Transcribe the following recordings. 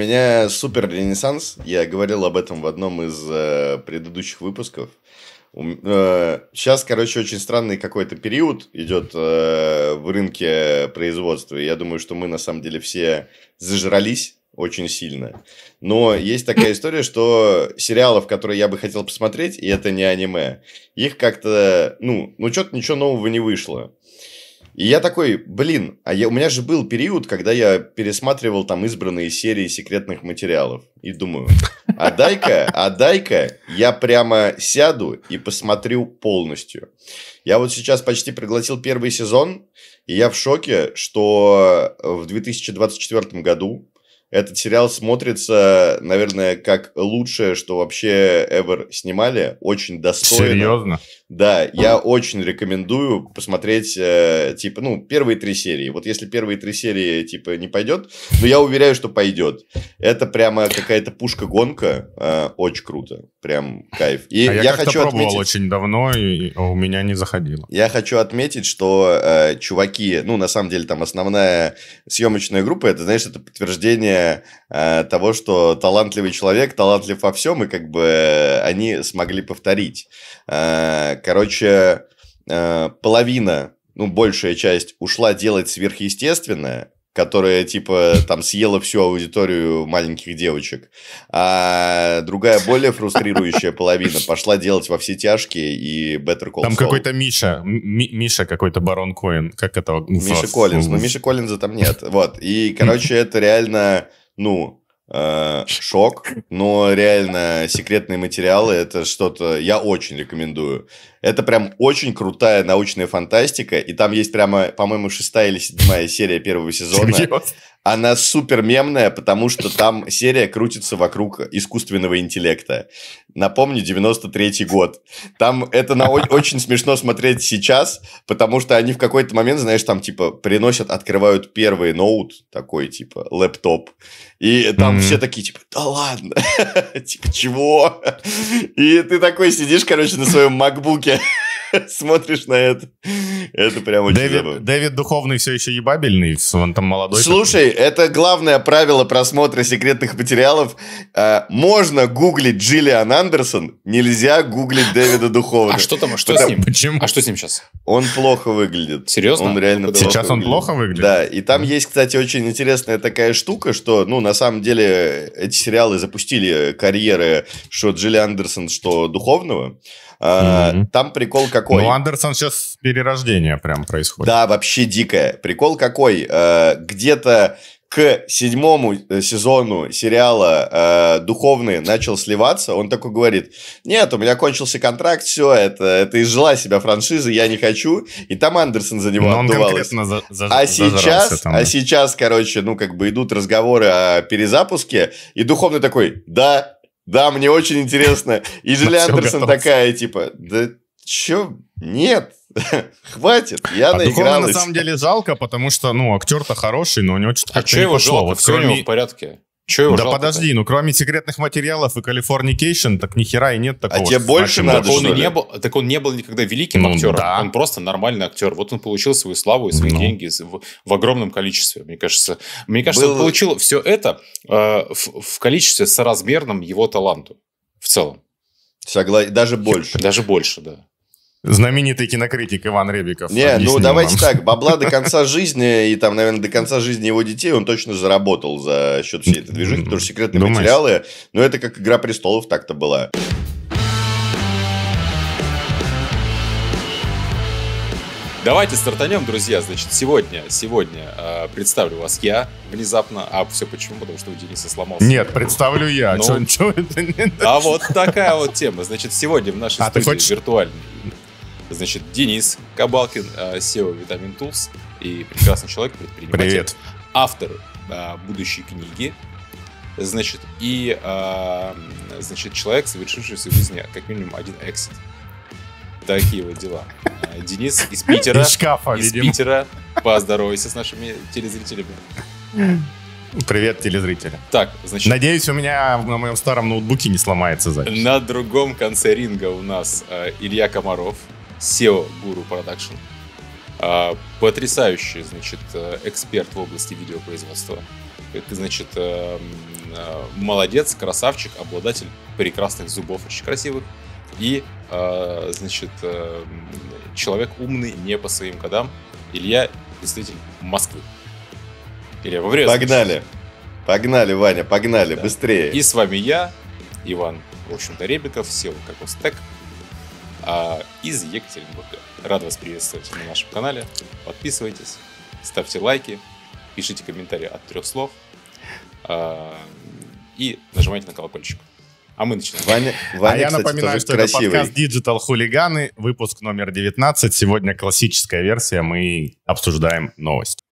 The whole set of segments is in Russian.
меня супер ренессанс. Я говорил об этом в одном из э, предыдущих выпусков. Сейчас, э, короче, очень странный какой-то период идет э, в рынке производства. Я думаю, что мы на самом деле все зажрались очень сильно. Но есть такая история, что сериалов, которые я бы хотел посмотреть, и это не аниме, их как-то, ну, ну что-то ничего нового не вышло. И я такой, блин, а я, у меня же был период, когда я пересматривал там избранные серии секретных материалов. И думаю, а дай-ка, а дай-ка я прямо сяду и посмотрю полностью. Я вот сейчас почти пригласил первый сезон, и я в шоке, что в 2024 году этот сериал смотрится, наверное, как лучшее, что вообще ever снимали. Очень достойно. Серьезно? Да, я очень рекомендую посмотреть, э, типа, ну, первые три серии. Вот если первые три серии, типа, не пойдет, но я уверяю, что пойдет. Это прямо какая-то пушка-гонка. Э, очень круто. Прям кайф. И а я, я хочу пробовал отметить... очень давно, и у меня не заходило. Я хочу отметить, что э, чуваки, ну, на самом деле, там основная съемочная группа, это, знаешь, это подтверждение э, того, что талантливый человек, талантлив во всем, и как бы э, они смогли повторить. Э, короче, э, половина, ну, большая часть ушла делать сверхъестественное, которая, типа, там съела всю аудиторию маленьких девочек. А другая, более фрустрирующая половина пошла делать во все тяжкие и Better Call Там какой-то Миша, Миша какой-то Барон Коин, как этого? Миша Коллинз, но ну, Миша Коллинза там нет. Вот, и, короче, это реально, ну, Э, шок, но реально секретные материалы это что-то, я очень рекомендую. Это прям очень крутая научная фантастика, и там есть прямо, по-моему, шестая или седьмая серия первого сезона. Она супер мемная, потому что там серия крутится вокруг искусственного интеллекта. Напомню, 93-й год. Там это на очень смешно смотреть сейчас, потому что они в какой-то момент, знаешь, там типа приносят, открывают первый ноут, такой типа лэптоп, и там mm-hmm. все такие типа, да ладно, типа чего? И ты такой сидишь, короче, на своем макбуке смотришь на это. Это прям очень Дэвид, Дэвид Духовный все еще ебабельный, он там молодой. Слушай, такой. это главное правило просмотра секретных материалов. А, можно гуглить Джиллиан Андерсон, нельзя гуглить Дэвида Духовного. А что там? А что Потому... с ним? Почему? А что с ним сейчас? Он плохо выглядит. Серьезно? Он реально плохо Сейчас плохо он плохо выглядит? Да, и там есть, кстати, очень интересная такая штука, что, ну, на самом деле, эти сериалы запустили карьеры что Джилли Андерсон, что Духовного. А, там прикол какой. Ну, Андерсон сейчас перерождение прям происходит. Да, вообще дикое. Прикол какой. Э, где-то к седьмому э, сезону сериала э, «Духовные» начал сливаться, он такой говорит, нет, у меня кончился контракт, все, это, это изжила себя франшиза, я не хочу, и там Андерсон за него Но за, за, а, сейчас, там. а сейчас, короче, ну, как бы идут разговоры о перезапуске, и «Духовный» такой, да, да, мне очень интересно. И Джилли Андерсон такая, типа, да чё, нет, хватит, я а наигралась. на самом деле жалко, потому что, ну, актер-то хороший, но у него что-то а что его пошло. Жалко? Вот, кроме... в порядке. Че его да жалко подожди, ну кроме секретных материалов и Калифорникейшн, так ни хера и нет такого. А тебе а больше надо, так он, и не был, так он не был никогда великим ну, актером. Да. Он просто нормальный актер. Вот он получил свою славу и свои ну. деньги в, в огромном количестве, мне кажется. Мне кажется, был... он получил все это э, в, в количестве соразмерном его таланту в целом. Согла... Даже больше. Даже больше, да. Знаменитый кинокритик Иван Ребиков. Не, ну давайте нам. так, бабла до конца жизни и там, наверное, до конца жизни его детей он точно заработал за счет всей этой движухи, потому что секретные Думаешь? материалы, Но ну, это как «Игра престолов» так-то была. Давайте стартанем, друзья. Значит, сегодня, сегодня э, представлю вас я внезапно. А все почему? Потому что у Дениса сломался. Нет, представлю я. Ну, чё, чё это? А вот такая вот тема. Значит, сегодня в нашей а студии хочешь... виртуальной Значит, Денис Кабалкин, SEO Vitamin Tools и прекрасный человек, предприниматель. Привет. Автор э, будущей книги. Значит, и э, значит, человек, совершивший в своей жизни как минимум один эксит. Такие вот дела. Э, Денис из Питера. Из шкафа, Из видим. Питера. Поздоровайся с нашими телезрителями. Привет, телезрители. Так, значит... Надеюсь, у меня на моем старом ноутбуке не сломается запись. На другом конце ринга у нас э, Илья Комаров. SEO Guru Production. А, потрясающий, значит, э, эксперт в области видеопроизводства. Ты, значит, э, э, молодец, красавчик, обладатель прекрасных зубов, очень красивых. И, значит, человек умный не по своим годам. Илья, представитель Москвы. Илья, во Погнали. Погнали, Ваня, погнали, да. быстрее. И с вами я, Иван, в общем-то, Ребиков, SEO Кокостек. Tech а, из Екатеринбурга. Рад вас приветствовать на нашем канале. Подписывайтесь, ставьте лайки, пишите комментарии от трех слов а, и нажимайте на колокольчик. А мы начинаем. Ваня, а Ваня а я кстати, напоминаю, что красивый. это подкаст Digital Хулиганы, выпуск номер 19. Сегодня классическая версия, мы обсуждаем новость.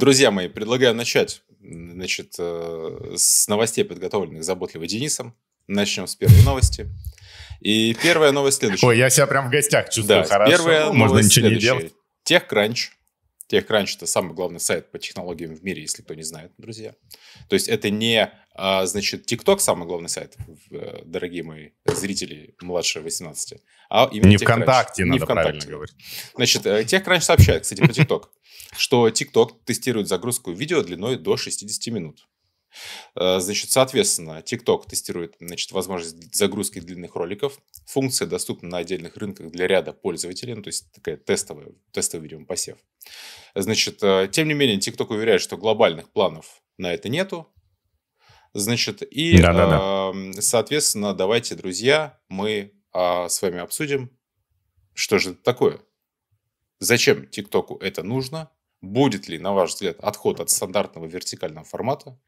Друзья мои, предлагаю начать значит, э, с новостей, подготовленных заботливым Денисом. Начнем с первой новости. И первая новость следующая. Ой, я себя прям в гостях чувствую да, хорошо. Первая ну, Можно ничего следующая. не делать. Техкранч TechCrunch – это самый главный сайт по технологиям в мире, если кто не знает, друзья. То есть это не, а, значит, TikTok – самый главный сайт, э, дорогие мои зрители младше 18, а именно Не TechCrunch. ВКонтакте, не надо ВКонтакте. правильно говорить. Значит, TechCrunch э, сообщает, кстати, по TikTok, что TikTok тестирует загрузку видео длиной до 60 минут. Э, значит, соответственно, TikTok тестирует значит, возможность загрузки длинных роликов. Функция доступна на отдельных рынках для ряда пользователей, ну, то есть такая тестовая, тестовый, видимо, посев. Значит, э, тем не менее, TikTok уверяет, что глобальных планов на это нету. Значит, и, да, да, да. соответственно, давайте, друзья, мы а, с вами обсудим, что же это такое. Зачем ТикТоку это нужно? будет ли, на ваш взгляд, отход от стандартного вертикального формата,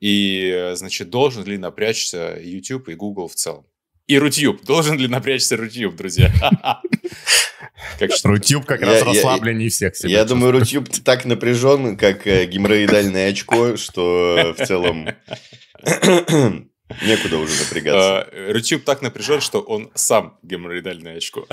и, значит, должен ли напрячься YouTube и Google в целом? И Рутюб. Должен ли напрячься Рутюб, друзья? Как Рутюб как раз расслабленнее всех Я думаю, Рутюб так напряжен, как э, геморроидальное очко, что в целом некуда уже напрягаться. Э, Рутюб так напряжен, что он сам геморроидальное очко.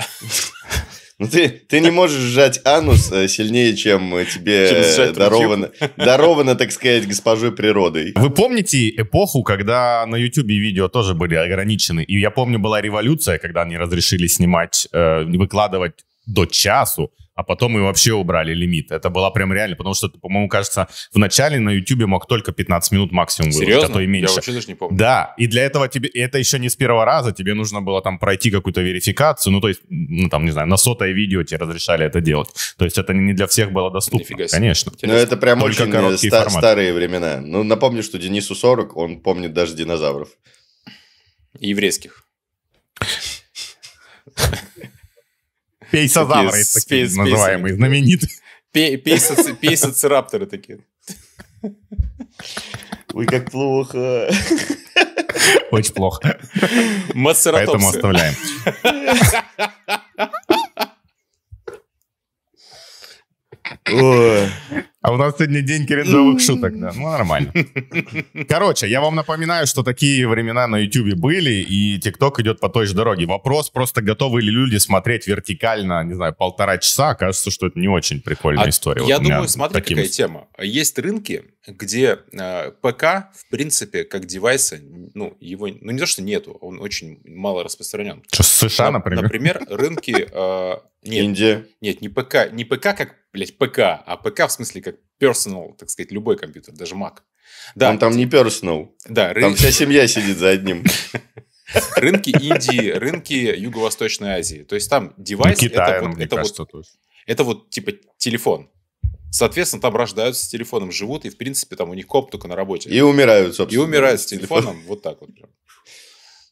Ну, ты, ты не можешь сжать анус э, сильнее, чем э, тебе чем э, даровано, даровано, так сказать, госпожой природой. Вы помните эпоху, когда на YouTube видео тоже были ограничены? И я помню, была революция, когда они разрешили снимать, выкладывать до часу, а потом и вообще убрали лимит. Это было прям реально, потому что, по-моему, кажется, в начале на YouTube мог только 15 минут максимум выложить, а Серьезно? а то и меньше. Я вообще даже не помню. Да, и для этого тебе, это еще не с первого раза, тебе нужно было там пройти какую-то верификацию, ну, то есть, ну, там, не знаю, на сотое видео тебе разрешали это делать. То есть это не для всех было доступно, Нифига себе. конечно. Но ну, это прям только очень ста- старые времена. Ну, напомню, что Денису 40, он помнит даже динозавров. Еврейских. Пейсозавры, такие называемые, знаменитые. Пейсоцирапторы такие. Ой, как плохо. Очень плохо. Поэтому оставляем. А у нас сегодня день кринжовых шуток, да. Ну, нормально. Короче, я вам напоминаю, что такие времена на YouTube были, и TikTok идет по той же дороге. Вопрос просто, готовы ли люди смотреть вертикально, не знаю, полтора часа. Кажется, что это не очень прикольная а история. Я вот думаю, смотри, таким... какая тема. Есть рынки, где э, ПК, в принципе, как девайса, ну, его, ну, не то, что нету, он очень мало распространен. Что, с США, например? Например, рынки э, нет, Индия. Нет, не ПК. Не ПК как, блядь, ПК, а ПК в смысле как personal, так сказать, любой компьютер, даже Mac. Да, Он там не personal. Да, ры... Там вся семья сидит за одним. Рынки Индии, рынки Юго-Восточной Азии. То есть там девайс... Китай, ну, Китая, это, вот, ну, это, кажется, вот, это вот типа телефон. Соответственно, там рождаются с телефоном, живут, и, в принципе, там у них коп только на работе. И умирают, собственно. И умирают с телефоном, телефон. вот так вот. Прям.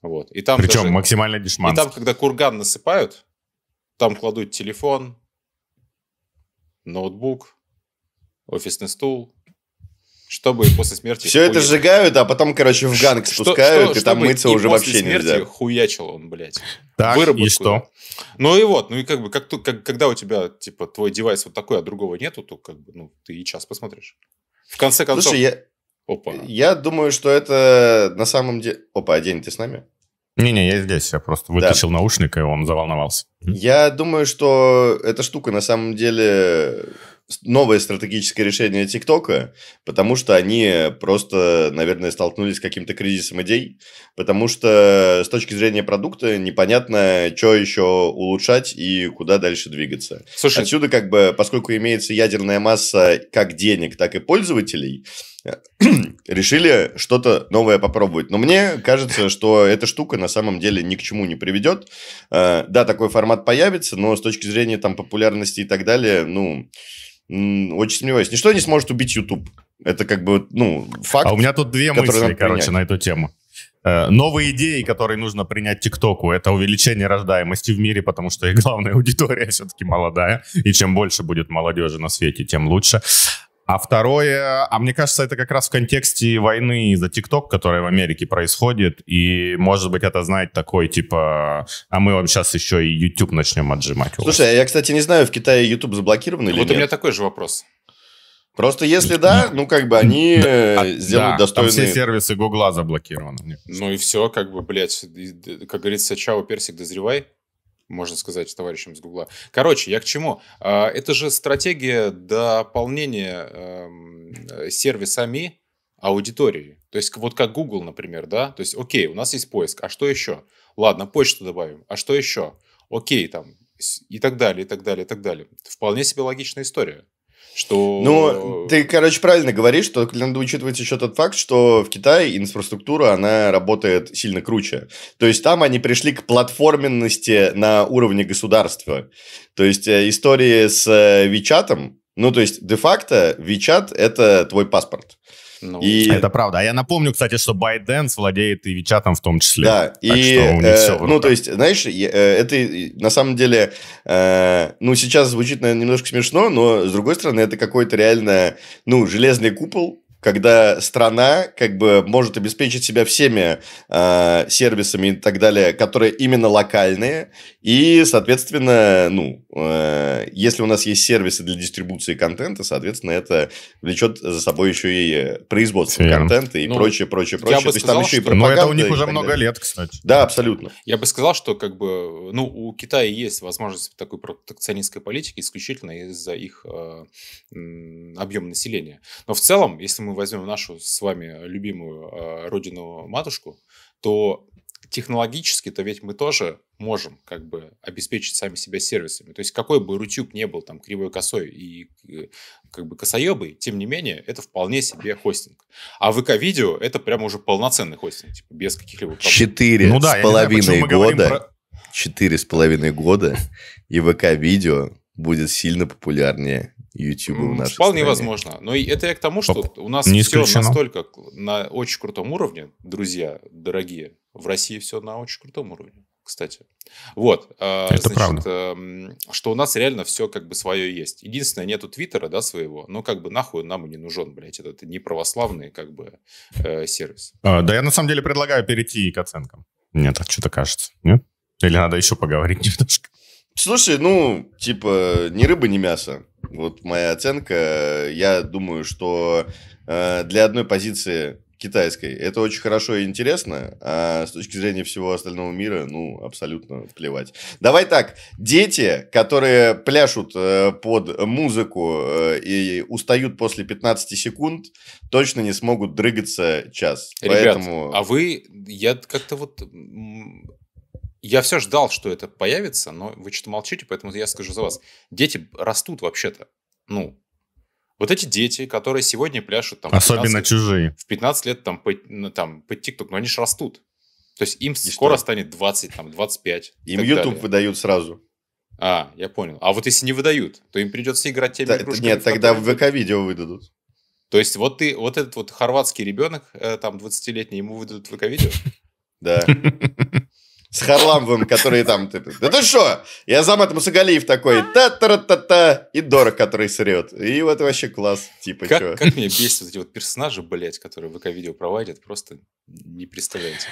Вот. И там Причем даже... максимально дешманский. И там, когда курган насыпают, там кладут телефон, ноутбук, офисный стул, чтобы после смерти... Все это сжигают, а потом, короче, в ганг спускают, и там мыться уже вообще нельзя. хуячил он, блядь. Так, и что? Ну и вот, ну и как бы, как, как, когда у тебя, типа, твой девайс вот такой, а другого нету, то как бы, ну, ты и час посмотришь. В конце концов... Слушай, я... Опа. Я думаю, что это на самом деле... Опа, День, ты с нами? Не-не, я здесь, я просто вытащил да. наушник, и он заволновался. Я думаю, что эта штука на самом деле новое стратегическое решение ТикТока, потому что они просто, наверное, столкнулись с каким-то кризисом идей, потому что с точки зрения продукта непонятно, что еще улучшать и куда дальше двигаться. Слушай, Отсюда как бы, поскольку имеется ядерная масса как денег, так и пользователей, решили что-то новое попробовать. Но мне кажется, что эта штука на самом деле ни к чему не приведет. Э, да, такой формат появится, но с точки зрения там популярности и так далее, ну, очень сомневаюсь. Ничто не сможет убить YouTube. Это как бы, ну, факт. А у меня тут две мысли, короче, на эту тему. Э, новые идеи, которые нужно принять ТикТоку, это увеличение рождаемости в мире, потому что и главная аудитория все-таки молодая. И чем больше будет молодежи на свете, тем лучше. А второе, а мне кажется, это как раз в контексте войны за ТикТок, которая в Америке происходит, и, может быть, это знает такой, типа, а мы вам сейчас еще и YouTube начнем отжимать. Слушай, а я, кстати, не знаю, в Китае YouTube заблокирован а или вот нет. Вот у меня такой же вопрос. Просто если да, ну как бы они да, э, сделают да, достойные... все сервисы Гугла заблокированы. Ну и все, как бы, блядь, как говорится, чао, персик, дозревай можно сказать, товарищам с Гугла. Короче, я к чему? А, это же стратегия дополнения эм, э, сервисами аудитории. То есть вот как Google, например, да? То есть, окей, у нас есть поиск, а что еще? Ладно, почту добавим, а что еще? Окей, там, и так далее, и так далее, и так далее. Вполне себе логичная история что... Ну, ты, короче, правильно говоришь, что надо учитывать еще тот факт, что в Китае инфраструктура, она работает сильно круче. То есть, там они пришли к платформенности на уровне государства. То есть, э, история с э, Вичатом, ну, то есть, де-факто, Вичат – это твой паспорт. Ну, и... Это правда. А я напомню, кстати, что ByteDance владеет и Вичатом в том числе. Да, так и... Что у них э, все ну, то есть, знаешь, э, это на самом деле... Э, ну, сейчас звучит, наверное, немножко смешно, но, с другой стороны, это какой-то реально, ну, железный купол, когда страна как бы может обеспечить себя всеми э, сервисами и так далее, которые именно локальные, и, соответственно, ну, э, если у нас есть сервисы для дистрибуции контента, соответственно, это влечет за собой еще и производство Фин. контента и ну, прочее, прочее, прочее. Я бы То сказал, там еще что... и Но это у них уже много далее. лет, кстати. Да, абсолютно. Я бы сказал, что как бы, ну, у Китая есть возможность такой протекционистской политики исключительно из-за их э, объема населения. Но в целом, если мы возьмем нашу с вами любимую а, родину-матушку, то технологически-то ведь мы тоже можем как бы обеспечить сами себя сервисами. То есть какой бы Рутюб не был там кривой косой и как бы косоебый, тем не менее, это вполне себе хостинг. А ВК-видео это прямо уже полноценный хостинг, типа, без каких-либо проблем. Четыре ну, да, с половиной знаю, года, четыре про... с половиной года, и ВК-видео будет сильно популярнее YouTube был нашей Вполне стране. возможно. Но это я к тому, что Оп. у нас не все исключено. настолько на очень крутом уровне, друзья, дорогие. В России все на очень крутом уровне, кстати. Вот. А, это значит, правда. Эм, что у нас реально все как бы свое есть. Единственное, нету Твиттера, да, своего, но как бы нахуй нам и не нужен, блядь, этот неправославный как бы э, сервис. А, да я на самом деле предлагаю перейти к оценкам. Мне так что-то кажется. Нет? Или надо еще поговорить немножко? Слушай, ну, типа, ни рыба, ни мясо. Вот моя оценка. Я думаю, что э, для одной позиции китайской. Это очень хорошо и интересно, а с точки зрения всего остального мира, ну, абсолютно плевать. Давай так, дети, которые пляшут э, под музыку э, и устают после 15 секунд, точно не смогут дрыгаться час. Ребят, Поэтому... а вы, я как-то вот я все ждал, что это появится, но вы что-то молчите, поэтому я скажу за вас. Дети растут вообще-то. Ну, вот эти дети, которые сегодня пляшут там... Особенно 15, чужие. В 15 лет там под, ну, там, под ТикТок, но они же растут. То есть им и скоро что? станет 20, там, 25. Им YouTube выдают сразу. А, я понял. А вот если не выдают, то им придется играть теми Т- игрушками. Нет, тогда в ВК-видео выдадут. То есть вот ты, вот этот вот хорватский ребенок, э, там, 20-летний, ему выдадут ВК-видео? Да. с Харламовым, который там... Да ты что? Я Азамат Мусагалиев такой, та та та та и Дора, который срет. И вот вообще класс, типа, как, чё. Как меня бесит вот эти вот персонажи, блядь, которые ВК-видео проводят, просто не представляете.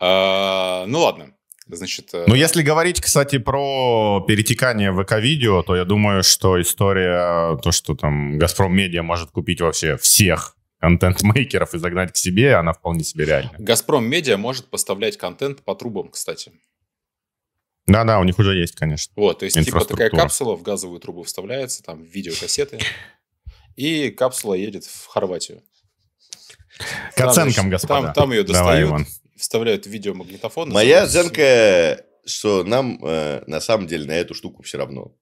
А, ну ладно, Значит, э, ну, если говорить, кстати, про перетекание ВК-видео, то я думаю, что история, то, что там Газпром Медиа может купить вообще всех контент-мейкеров и загнать к себе, она вполне себе реальна. «Газпром Медиа» может поставлять контент по трубам, кстати. Да-да, у них уже есть, конечно. Вот, то есть типа такая капсула в газовую трубу вставляется, там видеокассеты, и капсула едет в Хорватию. К там, оценкам, господа. Там, там ее достают, Давай, Иван. вставляют в видеомагнитофон. Моя оценка, что нам э, на самом деле на эту штуку все равно.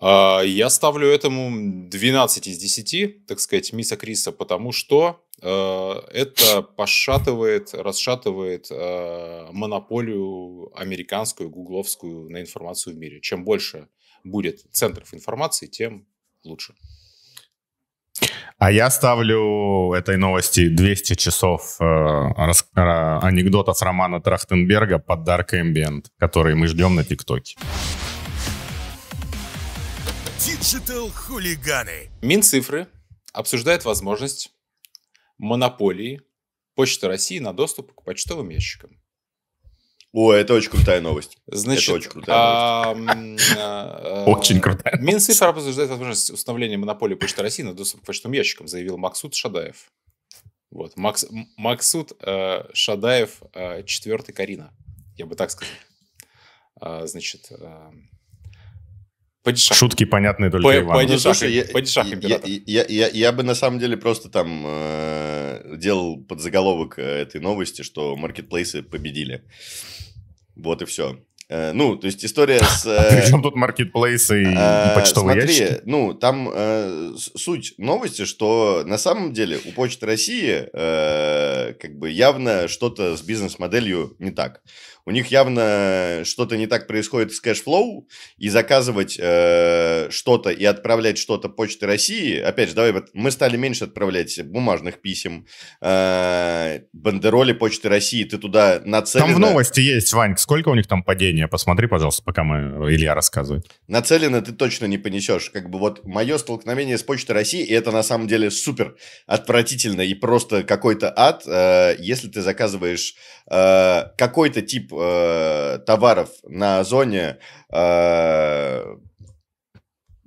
А, я ставлю этому 12 из 10, так сказать, мисса Криса, потому что а, это пошатывает, расшатывает а, монополию американскую, гугловскую на информацию в мире. Чем больше будет центров информации, тем лучше. А я ставлю этой новости 200 часов э, рас, э, анекдотов Романа Трахтенберга под Dark Ambient, который мы ждем на ТикТоке. Диджитал-хулиганы. Минцифры обсуждает возможность монополии Почты России на доступ к почтовым ящикам. О, это очень крутая новость. Значит, это очень крутая новость. Э, э, очень крутая. Минцифра обсуждает возможность установления монополии Почты России на доступ к почтовым ящикам, заявил Максут Шадаев. Вот, Макс, Максут э, Шадаев, э, четвертый Карина, я бы так сказал. Э, значит, э, Падишах. Шутки понятные только П- Ивану. Падишах, Слушай, я, падишах я, я, я, я бы на самом деле просто там э, делал заголовок э, этой новости, что маркетплейсы победили. Вот и все. Э, ну, то есть история с... Э, а Причем тут маркетплейсы и, э, почтовые смотри, ну, там суть новости, что на самом деле у Почты России как бы явно что-то с бизнес-моделью не так у них явно что-то не так происходит с кэшфлоу, и заказывать э, что-то и отправлять что-то Почты России, опять же, давай, вот мы стали меньше отправлять бумажных писем, э, бандероли Почты России, ты туда нацелен. Там в новости есть, Вань, сколько у них там падения, посмотри, пожалуйста, пока мы Илья рассказывает. Нацелено ты точно не понесешь, как бы вот мое столкновение с Почтой России, и это на самом деле супер отвратительно и просто какой-то ад, э, если ты заказываешь э, какой-то тип э, товаров на зоне э,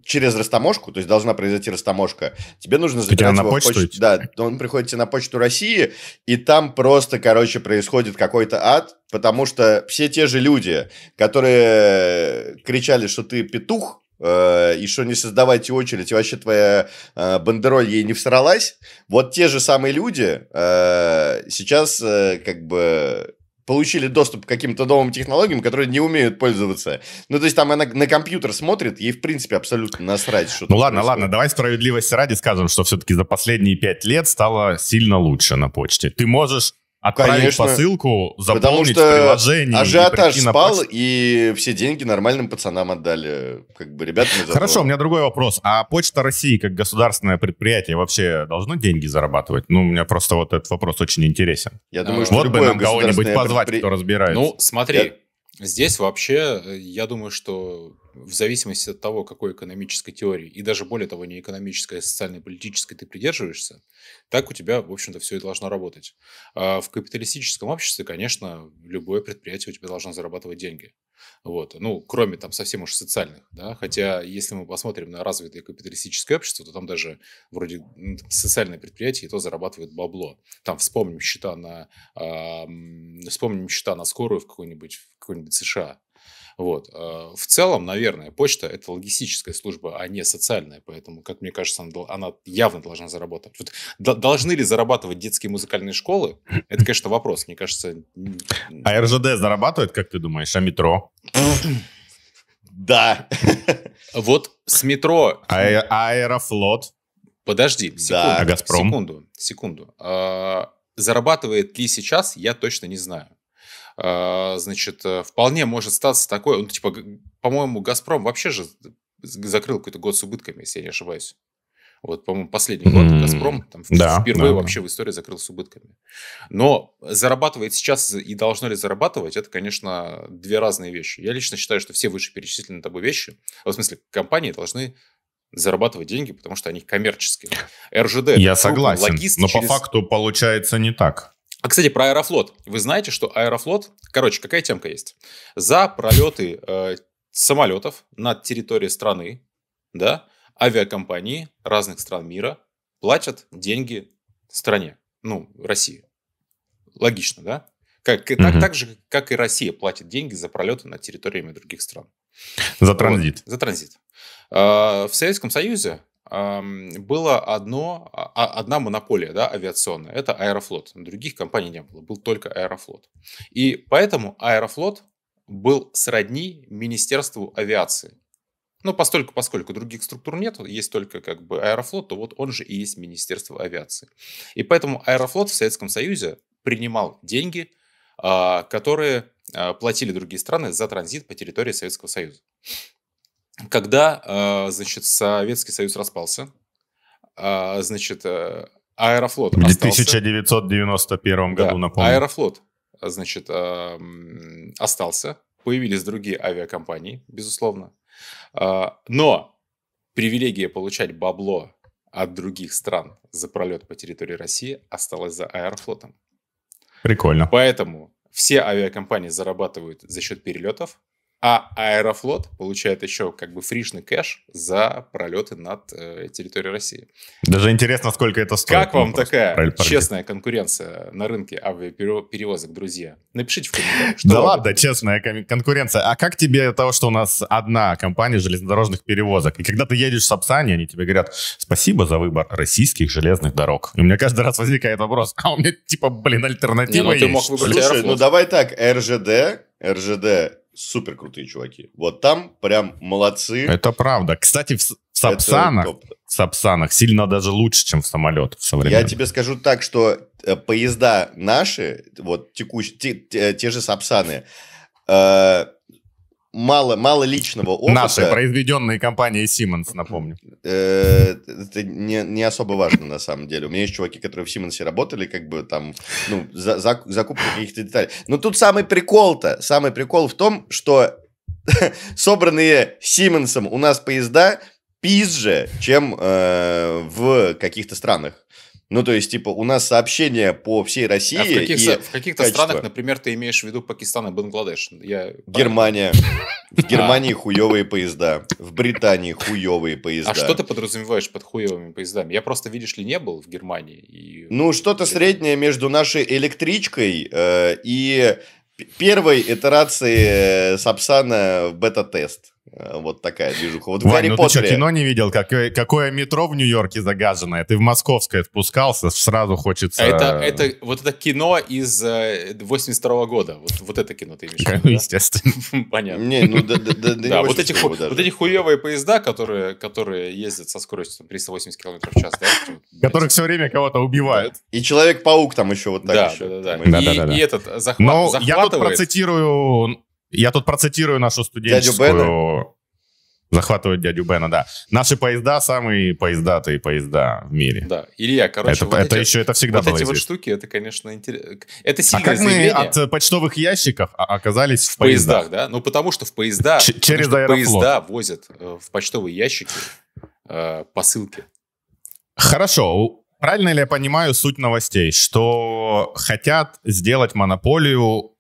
через растаможку, то есть должна произойти растаможка, тебе нужно забирать его на почту? Поч... Да, он приходит тебе на почту России, и там просто, короче, происходит какой-то ад, потому что все те же люди, которые кричали, что ты петух, э, и что не создавайте очередь, и вообще твоя э, бандероль ей не всралась. Вот те же самые люди э, сейчас э, как бы получили доступ к каким-то новым технологиям, которые не умеют пользоваться. Ну, то есть там она на компьютер смотрит, ей, в принципе, абсолютно насрать, что Ну, ладно, происходит. ладно, давай справедливости ради скажем, что все-таки за последние пять лет стало сильно лучше на почте. Ты можешь отправить Конечно. посылку, заполнить Потому что приложение. Ажиотаж и спал, на... и все деньги нормальным пацанам отдали. Как бы ребята не Хорошо, у меня другой вопрос. А Почта России как государственное предприятие вообще должно деньги зарабатывать? Ну, у меня просто вот этот вопрос очень интересен. Я думаю, что вот бы нам кого-нибудь позвать, предпри... кто разбирается. Ну, смотри, Я... Здесь вообще, э, я думаю, что в зависимости от того, какой экономической теории, и даже более того, не экономической, а социально-политической ты придерживаешься, так у тебя, в общем-то, все и должно работать. А в капиталистическом обществе, конечно, любое предприятие у тебя должно зарабатывать деньги. Вот. Ну, кроме там совсем уж социальных, да. Хотя, если мы посмотрим на развитое капиталистическое общество, то там даже вроде социальные предприятия и то зарабатывают бабло. Там вспомним счета на, э, вспомним счета на скорую в какой-нибудь, в какой-нибудь США, вот. Э, в целом, наверное, почта – это логистическая служба, а не социальная, поэтому, как мне кажется, она, она явно должна заработать. Вот, должны ли зарабатывать детские музыкальные школы? Это, конечно, вопрос, мне кажется. А РЖД зарабатывает, как ты думаешь, а метро? Да. Вот с метро... А э, а аэрофлот. Подожди, секунду. Да. Секунду, а секунду. Зарабатывает ли сейчас, я точно не знаю. А, значит, э, вполне может статься такое, ну, типа, по-моему, «Газпром» вообще же закрыл какой-то год с убытками, если я не ошибаюсь. Вот, по-моему, последний год mm-hmm. «Газпром» там, да, впервые да, вообще да. в истории закрыл с убытками. Но зарабатывает сейчас и должно ли зарабатывать, это, конечно, две разные вещи. Я лично считаю, что все вышеперечисленные тобой вещи, ну, в смысле, компании должны зарабатывать деньги, потому что они коммерческие. РЖД. Я согласен, логист но через... по факту получается не так. А, кстати, про Аэрофлот. Вы знаете, что Аэрофлот... Короче, какая темка есть? За пролеты э, самолетов над территорией страны, да, авиакомпании разных стран мира платят деньги стране, ну, России. Логично, да? Как, mm так, так же, как и Россия платит деньги за пролеты над территориями других стран. За транзит. Вот, за транзит. А, в Советском Союзе было одно, а, а, одна монополия да, авиационная, это Аэрофлот. Других компаний не было, был только Аэрофлот. И поэтому Аэрофлот был сродни Министерству авиации. Ну, постольку, поскольку других структур нет, есть только как бы Аэрофлот, то вот он же и есть Министерство авиации. И поэтому Аэрофлот в Советском Союзе принимал деньги, а, которые платили другие страны за транзит по территории Советского Союза. Когда, а, значит, Советский Союз распался, а, значит, э, Аэрофлот В 1991 году, да, напомню. Аэрофлот, а, значит, остался. Появились другие авиакомпании, безусловно. Но привилегия получать бабло от других стран за пролет по территории России осталась за Аэрофлотом. Прикольно. Поэтому все авиакомпании зарабатывают за счет перелетов, а Аэрофлот получает еще как бы фришный кэш за пролеты над э, территорией России. Даже интересно, сколько это стоит. Как ну, вам такая пароль, пароль. честная конкуренция на рынке авиаперевозок, друзья? Напишите в комментариях. Да ладно, честная конкуренция. А как тебе того, что у нас одна компания железнодорожных перевозок? И когда ты едешь с Апсани, они тебе говорят, спасибо за выбор российских железных дорог. И у меня каждый раз возникает вопрос, а у меня типа, блин, ну альтернатива есть. Слушай, ну давай так, РЖД, РЖД, супер крутые чуваки. Вот там прям молодцы. Это правда. Кстати, в, в Сапсанах, в Сапсанах сильно даже лучше, чем в самолет в современных. Я тебе скажу так, что э, поезда наши, вот текущие, те, те, те же Сапсаны, э, мало, мало личного опыта. Наши, произведенные компанией Siemens, напомню. Э, это не, не особо важно, на самом деле. У меня есть чуваки, которые в Siemens работали, как бы там, ну, за, за, закупка каких-то деталей. Но тут самый прикол-то, самый прикол в том, что собранные Сименсом у нас поезда пизже, чем э, в каких-то странах. Ну, то есть, типа, у нас сообщения по всей России. А в, каких, и в каких-то качество... странах, например, ты имеешь в виду Пакистан и Бангладеш. Я... Германия. В Германии хуевые поезда. В Британии хуевые а поезда. А что ты подразумеваешь под хуевыми поездами? Я просто, видишь ли, не был в Германии. И... Ну, что-то среднее между нашей электричкой э, и первой итерацией э, Сапсана в бета-тест. Э, вот такая движуха. Вот Вань, Гарри ну Поттере... ты что, кино не видел? Какое, какое метро в Нью-Йорке загаженное? Ты в Московское спускался, сразу хочется... А это, это, вот это кино из 82 э, года. Вот, вот это кино ты имеешь в виду, ну, Естественно. Понятно. Не, ну да, вот, эти, хуевые поезда, которые, которые ездят со скоростью 380 км в час, Которых все время кого-то убивают. И Человек-паук там еще вот так да, еще. Да, да, да. И, и этот захватывает. Но я тут процитирую я тут процитирую нашу студенческую... Дядю Бена? Захватывают дядю Бена, да. Наши поезда самые поездатые поезда в мире. Да, Илья, короче, это, вот это эти, еще это всегда вот было эти вот штуки, это, конечно, интересно. Это а сильное а как заявление. мы от почтовых ящиков оказались в, в поездах? поездах, да? Ну, потому что в поезда, Ч- через что поезда возят э, в почтовые ящики э, посылки. Хорошо, правильно ли я понимаю суть новостей, что хотят сделать монополию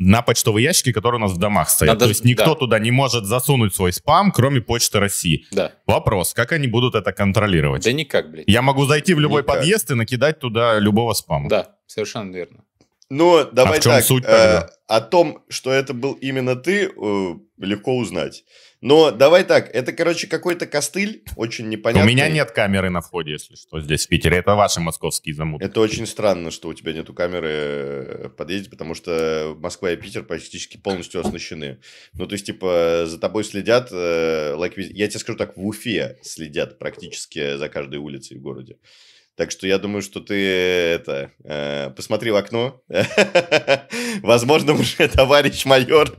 на почтовые ящики, которые у нас в домах стоят. Надо... То есть никто да. туда не может засунуть свой спам, кроме Почты России. Да. Вопрос, как они будут это контролировать? Да никак, блядь. Я могу зайти в любой никак. подъезд и накидать туда любого спама. Да, совершенно верно. Ну, давай а в чем так. Суть, э, о том, что это был именно ты, э, легко узнать. Но давай так, это, короче, какой-то костыль, очень непонятный. У меня нет камеры на входе, если что, здесь в Питере. Это ваши московские замуты. Это очень странно, что у тебя нету камеры э, в подъезде, потому что Москва и Питер практически полностью оснащены. Ну, то есть, типа, за тобой следят, э, like, я тебе скажу так, в Уфе следят практически за каждой улицей в городе. Так что я думаю, что ты это э, посмотри в окно. Возможно, уже товарищ майор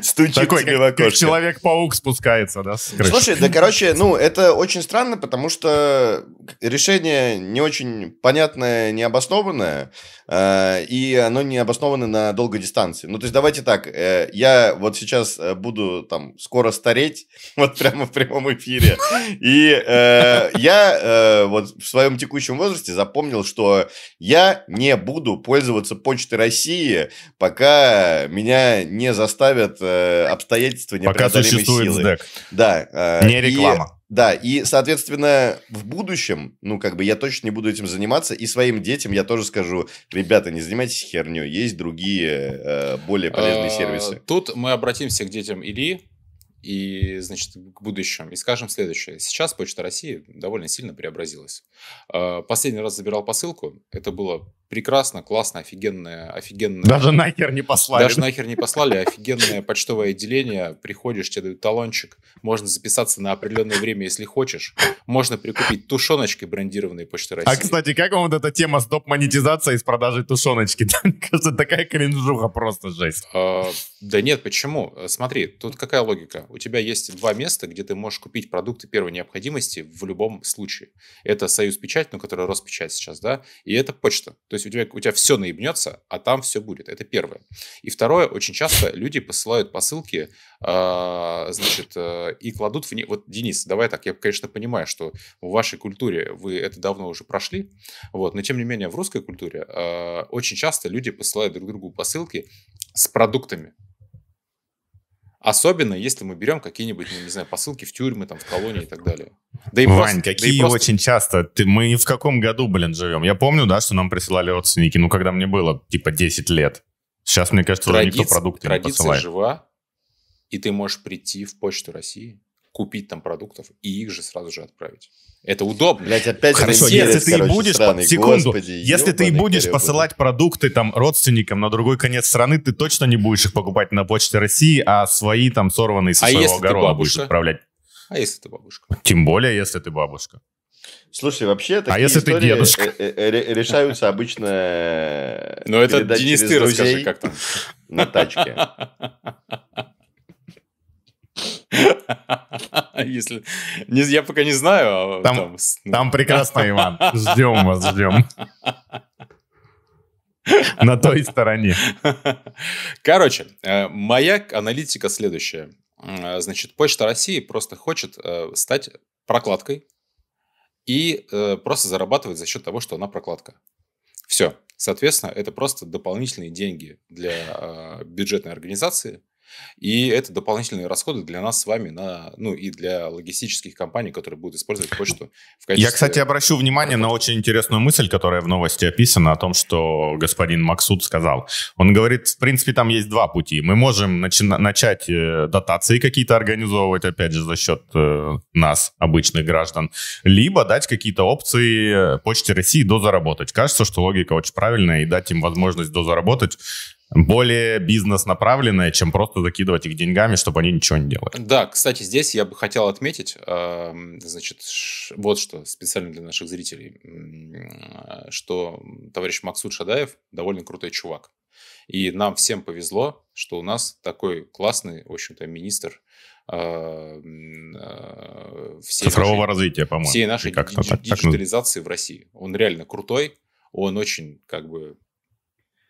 стучит тебе в окошко. Человек-паук спускается, да? Слушай, да, короче, ну, это очень странно, потому что решение не очень понятное, необоснованное. Э, и оно не обосновано на долгой дистанции. Ну, то есть, давайте так, э, я вот сейчас э, буду там скоро стареть, вот прямо в прямом эфире, и я вот в своем текущем возрасте запомнил, что я не буду пользоваться Почтой России, пока меня не заставят обстоятельства непреодолимой силы. Да. Не реклама. Да, и, соответственно, в будущем, ну, как бы я точно не буду этим заниматься, и своим детям я тоже скажу, ребята, не занимайтесь херню, есть другие э, более полезные а, сервисы. Тут мы обратимся к детям Ильи, и, значит, к будущему. И скажем следующее. Сейчас Почта России довольно сильно преобразилась. А, последний раз забирал посылку, это было прекрасно, классно, офигенное, офигенное. Даже нахер не послали. Даже нахер не послали, офигенное почтовое отделение. Приходишь, тебе дают талончик. Можно записаться на определенное время, если хочешь. Можно прикупить тушеночки брендированные почты а, России. А, кстати, как вам вот эта тема с доп. монетизацией с продажей тушеночки? кажется, такая кринжуха просто жесть. А, да нет, почему? Смотри, тут какая логика? У тебя есть два места, где ты можешь купить продукты первой необходимости в любом случае. Это Союз Печать, ну, который Роспечать сейчас, да, и это почта. То есть есть у тебя, у тебя все наебнется, а там все будет. Это первое. И второе, очень часто люди посылают посылки, э, значит, э, и кладут в ней... Вот, Денис, давай так, я, конечно, понимаю, что в вашей культуре вы это давно уже прошли, вот, но тем не менее в русской культуре э, очень часто люди посылают друг другу посылки с продуктами. Особенно, если мы берем какие-нибудь, ну, не знаю, посылки в тюрьмы, там, в колонии и так далее. Да и Вань, просто, какие да и просто... очень часто. Ты, мы в каком году, блин, живем? Я помню, да, что нам присылали родственники, ну, когда мне было, типа, 10 лет. Сейчас, мне кажется, Традиц... уже никто продукты не посылает. Традиция жива, и ты можешь прийти в Почту России купить там продуктов и их же сразу же отправить. Это удобно. Блять, опять Хорошо, же, если ты и будешь, страны, под, секунду, господи, если ты и будешь посылать продукты там родственникам на другой конец страны, ты точно не будешь их покупать на почте России, а свои там сорванные со а своего огорода будешь отправлять. А если ты бабушка? Тем более, если ты бабушка. Слушай, вообще а такие а если истории ты дедушка? Э, э, решаются обычно... Ну это Денис, ты расскажи, как там. На тачке. Если... Не, я пока не знаю. А там, там... Ну. там прекрасно, Иван. Ждем вас, ждем. На той стороне. Короче, э, моя аналитика следующая. Э, значит, Почта России просто хочет э, стать прокладкой и просто зарабатывать за счет того, что она прокладка. Все. Соответственно, это просто дополнительные деньги для бюджетной организации – и это дополнительные расходы для нас с вами, на, ну и для логистических компаний, которые будут использовать почту в качестве... Я, кстати, обращу внимание на очень интересную мысль, которая в новости описана, о том, что господин Максуд сказал. Он говорит, в принципе, там есть два пути. Мы можем начи- начать э, дотации какие-то организовывать, опять же, за счет э, нас, обычных граждан, либо дать какие-то опции э, Почте России дозаработать. Кажется, что логика очень правильная, и дать им возможность дозаработать более бизнес направленная, чем просто закидывать их деньгами, чтобы они ничего не делали. Да, кстати, здесь я бы хотел отметить, эм, значит, вот что специально для наших зрителей, что товарищ Максут Шадаев довольно крутой чувак. И нам всем повезло, что у нас такой классный, в общем-то, министр э, э, всей цифрового нашей, развития, по-моему, всей нашей как ди- так, так, диджитализации так. в России. Он реально крутой, он очень как бы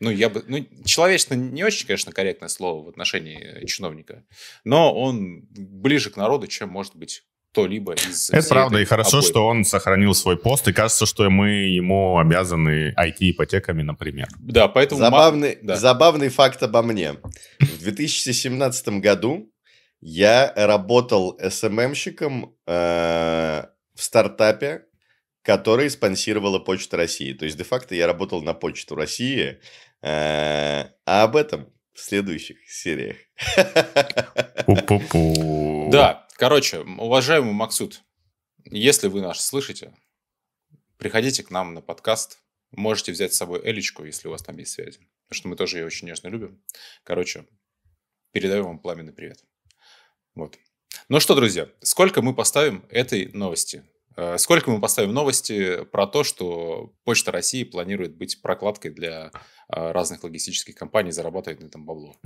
ну, я бы, ну, человечно не очень, конечно, корректное слово в отношении э, чиновника, но он ближе к народу, чем может быть кто-либо из... Это правда, и хорошо, обоймы. что он сохранил свой пост, и кажется, что мы ему обязаны IT-ипотеками, например. Да, поэтому... Забавный, да. забавный факт обо мне. В 2017 году я работал СММщиком э, в стартапе, которые спонсировала Почта России. То есть, де-факто я работал на Почту России, э, а об этом в следующих сериях. Да, короче, уважаемый Максут, если вы нас слышите, приходите к нам на подкаст. Можете взять с собой Элечку, если у вас там есть связи. Потому что мы тоже ее очень нежно любим. Короче, передаю вам пламенный привет. Вот. Ну что, друзья, сколько мы поставим этой новости? Э, сколько мы поставим новости про то, что Почта России планирует быть прокладкой для э, разных логистических компаний, зарабатывать на этом бабло?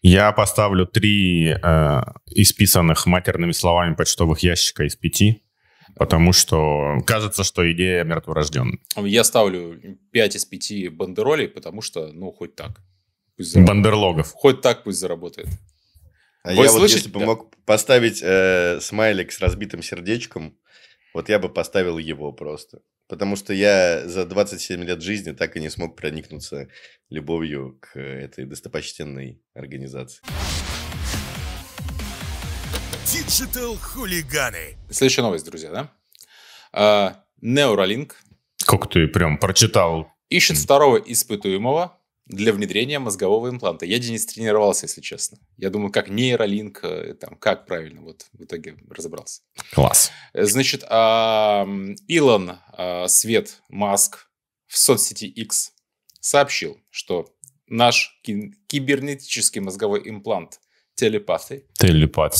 Я поставлю три э, исписанных матерными словами почтовых ящика из пяти, потому что кажется, что идея мертворожденная. Я ставлю пять из пяти бандеролей, потому что, ну, хоть так. Пусть Бандерлогов. Хоть так пусть заработает. А я слышите? вот если бы да. мог поставить э, смайлик с разбитым сердечком, вот я бы поставил его просто. Потому что я за 27 лет жизни так и не смог проникнуться любовью к этой достопочтенной организации. Digital хулиганы. Следующая новость, друзья, да? А, Neuralink. Как ты прям прочитал? Ищет второго испытуемого для внедрения мозгового импланта. Я, Денис, тренировался, если честно. Я думаю, как нейролинк, э, там, как правильно, вот в итоге разобрался. Класс. Э, значит, Илон а, Свет Маск в соцсети X сообщил, что наш кибернетический мозговой имплант телепаты, телепат,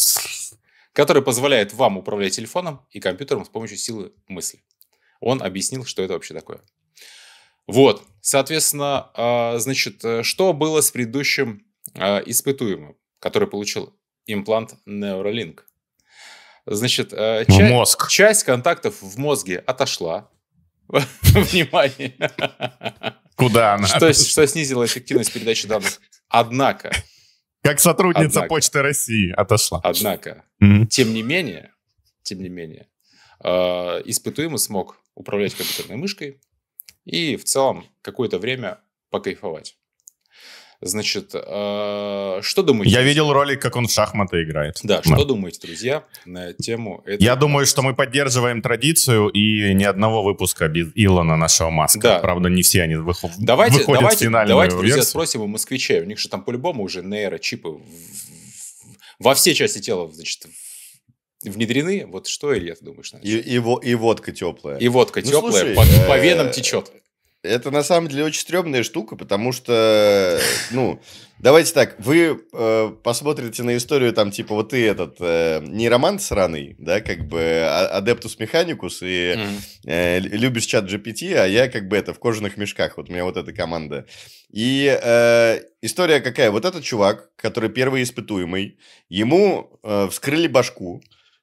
который позволяет вам управлять телефоном и компьютером с помощью силы мысли. Он объяснил, что это вообще такое. Вот, соответственно, а, значит, э, что было с предыдущим а, испытуемым, который получил имплант Neuralink? Значит, э, ча- мозг. часть контактов в мозге отошла. Внимание. Куда она? Что, что снизило эффективность передачи данных. Однако. Как сотрудница однако, Почты России отошла. Однако, mm-hmm. тем не менее, тем не менее, э, испытуемый смог управлять компьютерной мышкой, и в целом какое-то время покайфовать. Значит, э, что думаете? Я видел ролик, как он в шахматы играет. Да, что думаете, друзья, на тему этого? Я думаю, что мы поддерживаем традицию и ни одного выпуска без Илона нашего Маска. Да. Правда, не все они выход... давайте, выходят давайте, в финальную Давайте, версию. друзья, спросим у москвичей. У них же там по-любому уже нейрочипы в... во все части тела, значит, внедрены. Вот что, Илья, ты думаешь? И, и, и водка теплая. И водка ну, теплая, слушай, по, по э, венам течет. Это на самом деле очень стрёмная штука, потому что, э, ну, давайте так, вы э, посмотрите на историю там, типа, вот ты этот, э, не роман сраный, да, как бы, а, адептус механикус, и э, любишь чат GPT, а я как бы это, в кожаных мешках, вот у меня вот эта команда. И э, история какая, вот этот чувак, который первый испытуемый, ему э, вскрыли башку,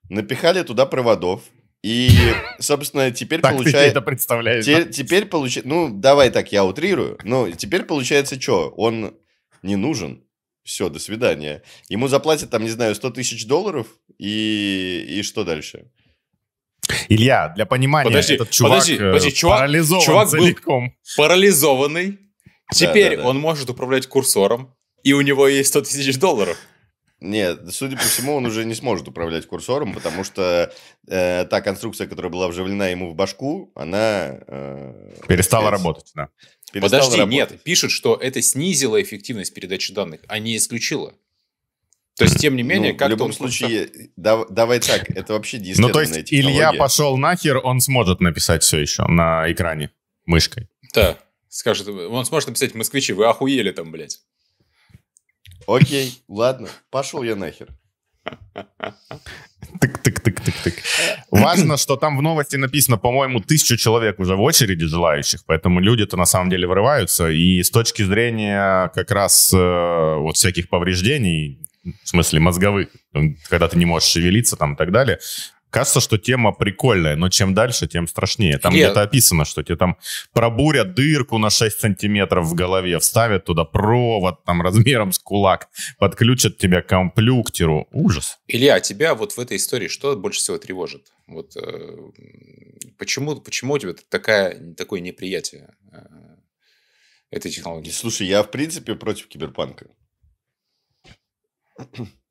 напихали туда проводов, и, собственно, теперь так получается... ты это представляешь. Теперь получается... Ну, давай так, я утрирую. Ну, теперь получается что? Он не нужен. Все, до свидания. Ему заплатят, там, не знаю, 100 тысяч долларов, и, и что дальше? Илья, для понимания, подожди, этот чувак, подожди, э, подожди, чувак парализован чувак целиком. Был парализованный. Теперь да, да, да. он может управлять курсором, и у него есть 100 тысяч долларов. Нет, судя по всему, он уже не сможет управлять курсором, потому что э, та конструкция, которая была вживлена ему в башку, она... Э, перестала сказать, работать, да. Перестала Подожди, работать. нет, пишет, что это снизило эффективность передачи данных, а не исключило. То есть, тем не ну, менее, ну, как В любом случае, да, давай так, это вообще не Ну, то есть, технология. Илья пошел нахер, он сможет написать все еще на экране мышкой. Да, скажет, он сможет написать «Москвичи, вы охуели там, блядь». Окей, ладно, пошел я нахер. Тык-тык-тык-тык-тык. Важно, что там в новости написано, по-моему, тысячу человек уже в очереди желающих, поэтому люди-то на самом деле вырываются. И с точки зрения как раз э, вот всяких повреждений, в смысле мозговых, когда ты не можешь шевелиться там и так далее, кажется, что тема прикольная, но чем дальше, тем страшнее. Там где-то описано, что тебе там пробурят дырку на 6 сантиметров в голове, вставят туда провод там размером с кулак, подключат тебя к комплюктеру. Ужас. Илья, а тебя вот в этой истории что больше всего тревожит? Вот э, почему, почему у тебя такая, такое неприятие э, этой технологии? Слушай, я в принципе против киберпанка.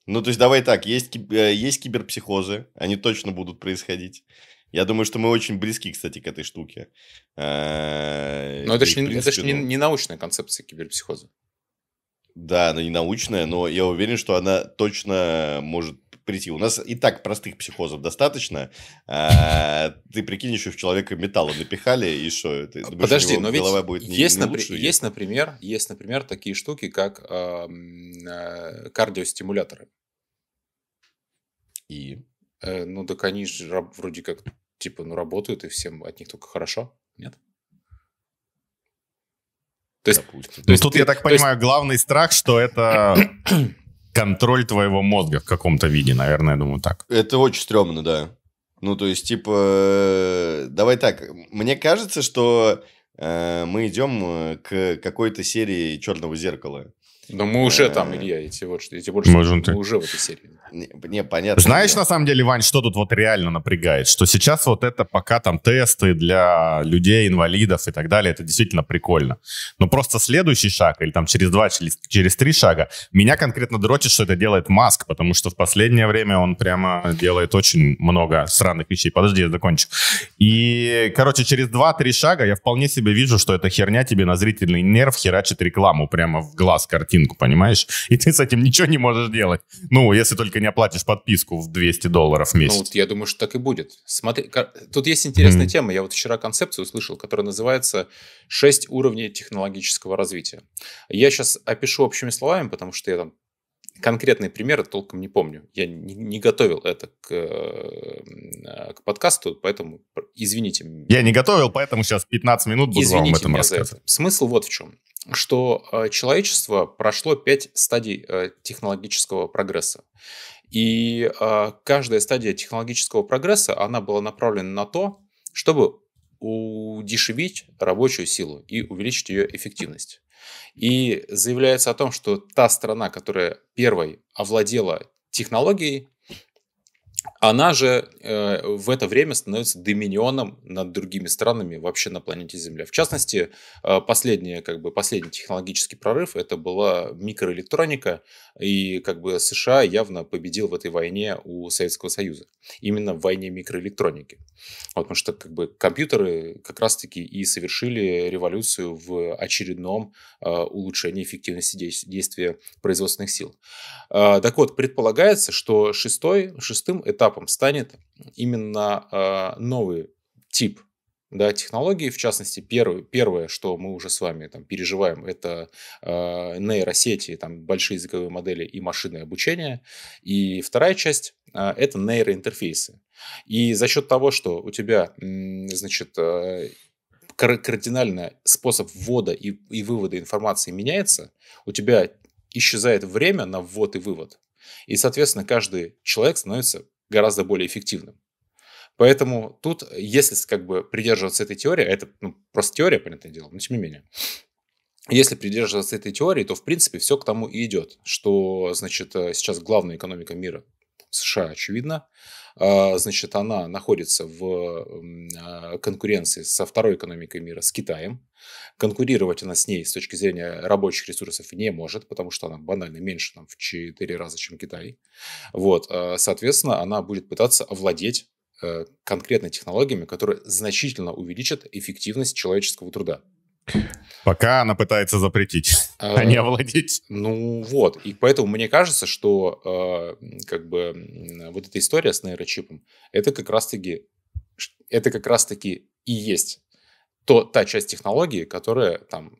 Ну, то есть, давай так, есть, э, есть киберпсихозы, они точно будут происходить. Я думаю, что мы очень близки, кстати, к этой штуке. Э, но это же не, не, ну не научная концепция киберпсихоза. Да, она не научная, но я уверен, что она точно может прийти. У нас и так простых психозов достаточно. А, ты прикинь, еще в человека металла напихали, и что? Ты думаешь, Подожди, но ведь будет не, есть, не напр... лучше, есть, например, есть, например, такие штуки, как э, кардиостимуляторы. И? Э, ну, так они же вроде как, типа, ну, работают, и всем от них только хорошо, нет? То есть, ну, то есть ну, тут ты, я так понимаю, есть... главный страх, что это э, контроль твоего мозга в каком-то виде, наверное, я думаю так. Это очень стрёмно, да. Ну, то есть, типа, э, давай так, мне кажется, что э, мы идем э, к какой-то серии «Черного зеркала». Но ну, мы уже там, Илья, эти вот эти больше мы уже в этой серии. Не, не понятно. Знаешь, нет. на самом деле, Вань, что тут вот реально напрягает? Что сейчас вот это пока там тесты для людей, инвалидов и так далее, это действительно прикольно. Но просто следующий шаг, или там через два, через, через три шага, меня конкретно дрочит, что это делает Маск, потому что в последнее время он прямо делает очень много странных вещей. Подожди, я закончу. И, короче, через два-три шага я вполне себе вижу, что эта херня тебе на зрительный нерв херачит рекламу прямо в глаз картины картинку, понимаешь? И ты с этим ничего не можешь делать. Ну, если только не оплатишь подписку в 200 долларов в месяц. Ну, вот я думаю, что так и будет. Смотри, тут есть интересная mm-hmm. тема. Я вот вчера концепцию услышал, которая называется шесть уровней технологического развития». Я сейчас опишу общими словами, потому что я там конкретные примеры толком не помню. Я не, не готовил это к, э, к подкасту, поэтому извините. Я не готовил, поэтому сейчас 15 минут буду извините вам об этом рассказывать. Смысл вот в чем. Что э, человечество прошло 5 стадий э, технологического прогресса. И каждая стадия технологического прогресса, она была направлена на то, чтобы удешевить рабочую силу и увеличить ее эффективность. И заявляется о том, что та страна, которая первой овладела технологией, она же э, в это время становится доминионом над другими странами вообще на планете Земля. В частности, э, последний, как бы, последний технологический прорыв это была микроэлектроника, и как бы США явно победил в этой войне у Советского Союза. Именно в войне микроэлектроники. Вот, потому что как бы, компьютеры как раз-таки и совершили революцию в очередном э, улучшении эффективности действия производственных сил. Э, так вот, предполагается, что шестой, шестым этапом станет именно а, новый тип да, технологии. В частности, первое, первое, что мы уже с вами там, переживаем, это э, нейросети, там, большие языковые модели и машинное обучение. И вторая часть э, – это нейроинтерфейсы. И за счет того, что у тебя, значит, э, кардинально способ ввода и, и вывода информации меняется, у тебя исчезает время на ввод и вывод. И, соответственно, каждый человек становится гораздо более эффективным. Поэтому тут, если как бы придерживаться этой теории, а это ну, просто теория, понятное дело, но тем не менее, если придерживаться этой теории, то, в принципе, все к тому и идет, что, значит, э, сейчас главная экономика мира США, очевидно. А, значит, она находится в а, конкуренции со второй экономикой мира, с Китаем. Конкурировать она с ней с точки зрения рабочих ресурсов не может, потому что она банально меньше там, в 4 раза, чем Китай. Вот. А, соответственно, она будет пытаться овладеть э, конкретными технологиями, которые значительно увеличат эффективность человеческого труда. Пока она пытается запретить а не э, овладеть. Ну вот, и поэтому мне кажется, что э, как бы вот эта история с нейрочипом, это как раз-таки это как раз-таки и есть то, та часть технологии, которая там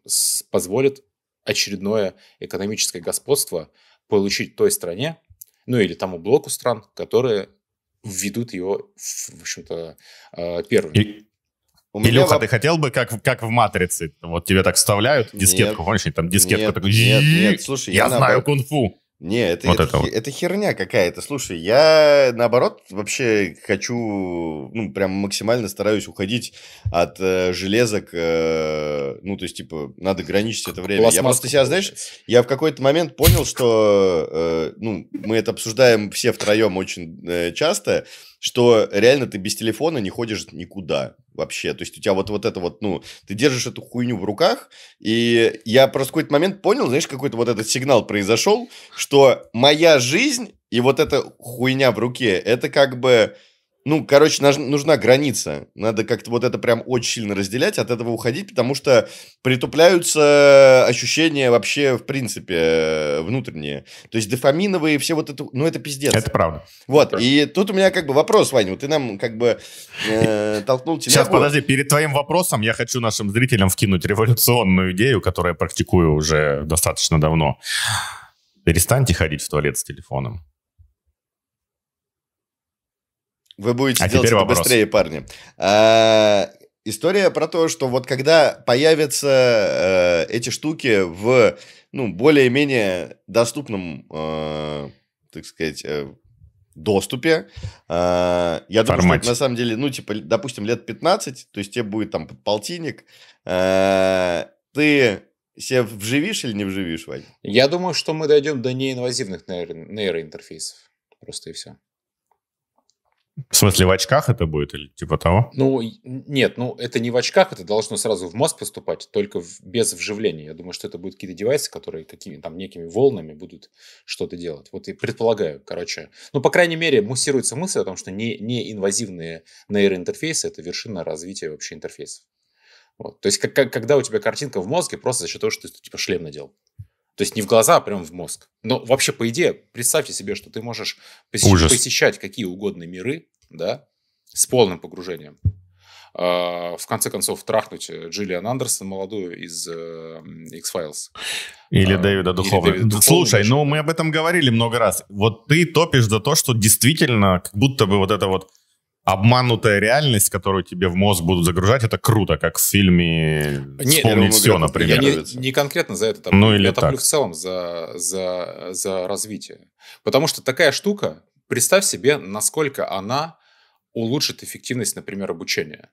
позволит очередное экономическое господство получить той стране, ну или тому блоку стран, которые введут его, в общем-то, э, первыми. И, у Илюха, меня... ты хотел бы, как, как в «Матрице», вот тебе так вставляют дискетку, нет, помнишь, там дискетку нет, Нет, нет, слушай, я, я знаю кунг-фу. Не, это, вот это, это, вот. это херня какая-то. Слушай, я наоборот вообще хочу, ну, прям максимально стараюсь уходить от э, железок. Э, ну, то есть, типа, надо граничить это время. Я просто себя, знаешь, я в какой-то момент понял, что, э, ну, мы это обсуждаем все втроем очень э, часто, что реально ты без телефона не ходишь никуда вообще. То есть у тебя вот, вот это вот, ну, ты держишь эту хуйню в руках, и я просто в какой-то момент понял, знаешь, какой-то вот этот сигнал произошел, что что моя жизнь и вот эта хуйня в руке, это как бы... Ну, короче, нужна граница. Надо как-то вот это прям очень сильно разделять, от этого уходить, потому что притупляются ощущения вообще, в принципе, внутренние. То есть дофаминовые, все вот это, ну, это пиздец. Это правда. Вот, это и правда. тут у меня как бы вопрос, Ваня, вот ты нам как бы э, толкнул телегу. Сейчас, подожди, перед твоим вопросом я хочу нашим зрителям вкинуть революционную идею, которую я практикую уже достаточно давно перестаньте ходить в туалет с телефоном. Вы будете а делать это вопрос. быстрее, парни. А, история про то, что вот когда появятся э, эти штуки в ну, более-менее доступном, э, так сказать, э, доступе, э, я думаю, что на самом деле, ну, типа, допустим, лет 15, то есть тебе будет там полтинник, э, ты себе вживишь или не вживишь, Вань? Я думаю, что мы дойдем до неинвазивных нейро- нейроинтерфейсов. Просто и все. В смысле, в очках это будет или типа того? Ну, нет, ну это не в очках, это должно сразу в мозг поступать, только в, без вживления. Я думаю, что это будут какие-то девайсы, которые какими там некими волнами будут что-то делать. Вот и предполагаю, короче. Ну, по крайней мере, муссируется мысль о том, что не, неинвазивные нейроинтерфейсы – это вершина развития вообще интерфейсов. Вот. То есть, как, как, когда у тебя картинка в мозге просто за счет того, что ты типа шлем надел. То есть не в глаза, а прям в мозг. Но вообще, по идее, представьте себе, что ты можешь посещ... посещать какие угодно миры, да, с полным погружением. А, в конце концов, трахнуть э, Джиллиан Андерсон, молодую из э, X-Files. Или а, Дэвида Духовна. Слушай, ну мы об этом говорили много раз. Вот ты топишь за то, что действительно, как будто бы вот это вот обманутая реальность, которую тебе в мозг будут загружать, это круто, как в фильме не, «Вспомнить ну, все», например. Я не, не конкретно за это топлю, ну, или я топлю так. в целом за, за, за развитие. Потому что такая штука, представь себе, насколько она улучшит эффективность, например, обучения.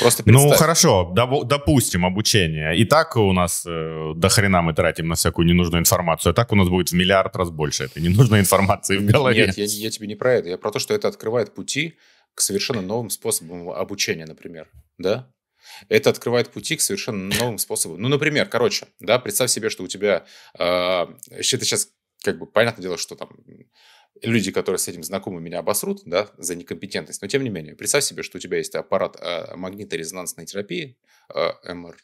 Просто Ну, хорошо, допустим, обучение. И так у нас э, до хрена мы тратим на всякую ненужную информацию, а так у нас будет в миллиард раз больше этой ненужной информации в голове. Нет, я, я тебе не про это. Я про то, что это открывает пути к совершенно новым способам обучения, например. Да? Это открывает пути к совершенно новым способам. Ну, например, короче, да, представь себе, что у тебя... Э, это сейчас как бы понятное дело, что там люди, которые с этим знакомы, меня обосрут да, за некомпетентность. Но тем не менее, представь себе, что у тебя есть аппарат э, магниторезонансной терапии, э, МРТ,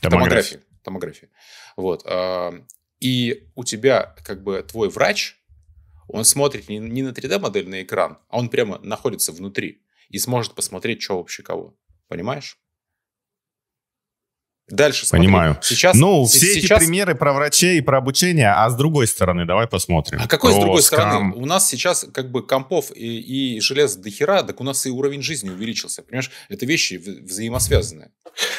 томографии. томографии. Вот, э, и у тебя как бы твой врач, он смотрит не, не на 3D-модель, на экран, а он прямо находится внутри и сможет посмотреть, что вообще кого. Понимаешь? Дальше смотри. Понимаю. Сейчас, ну, все сейчас... эти примеры про врачей и про обучение, а с другой стороны, давай посмотрим. А какой про с другой скам... стороны? У нас сейчас как бы компов и, и желез до хера, так у нас и уровень жизни увеличился. Понимаешь, это вещи взаимосвязанные.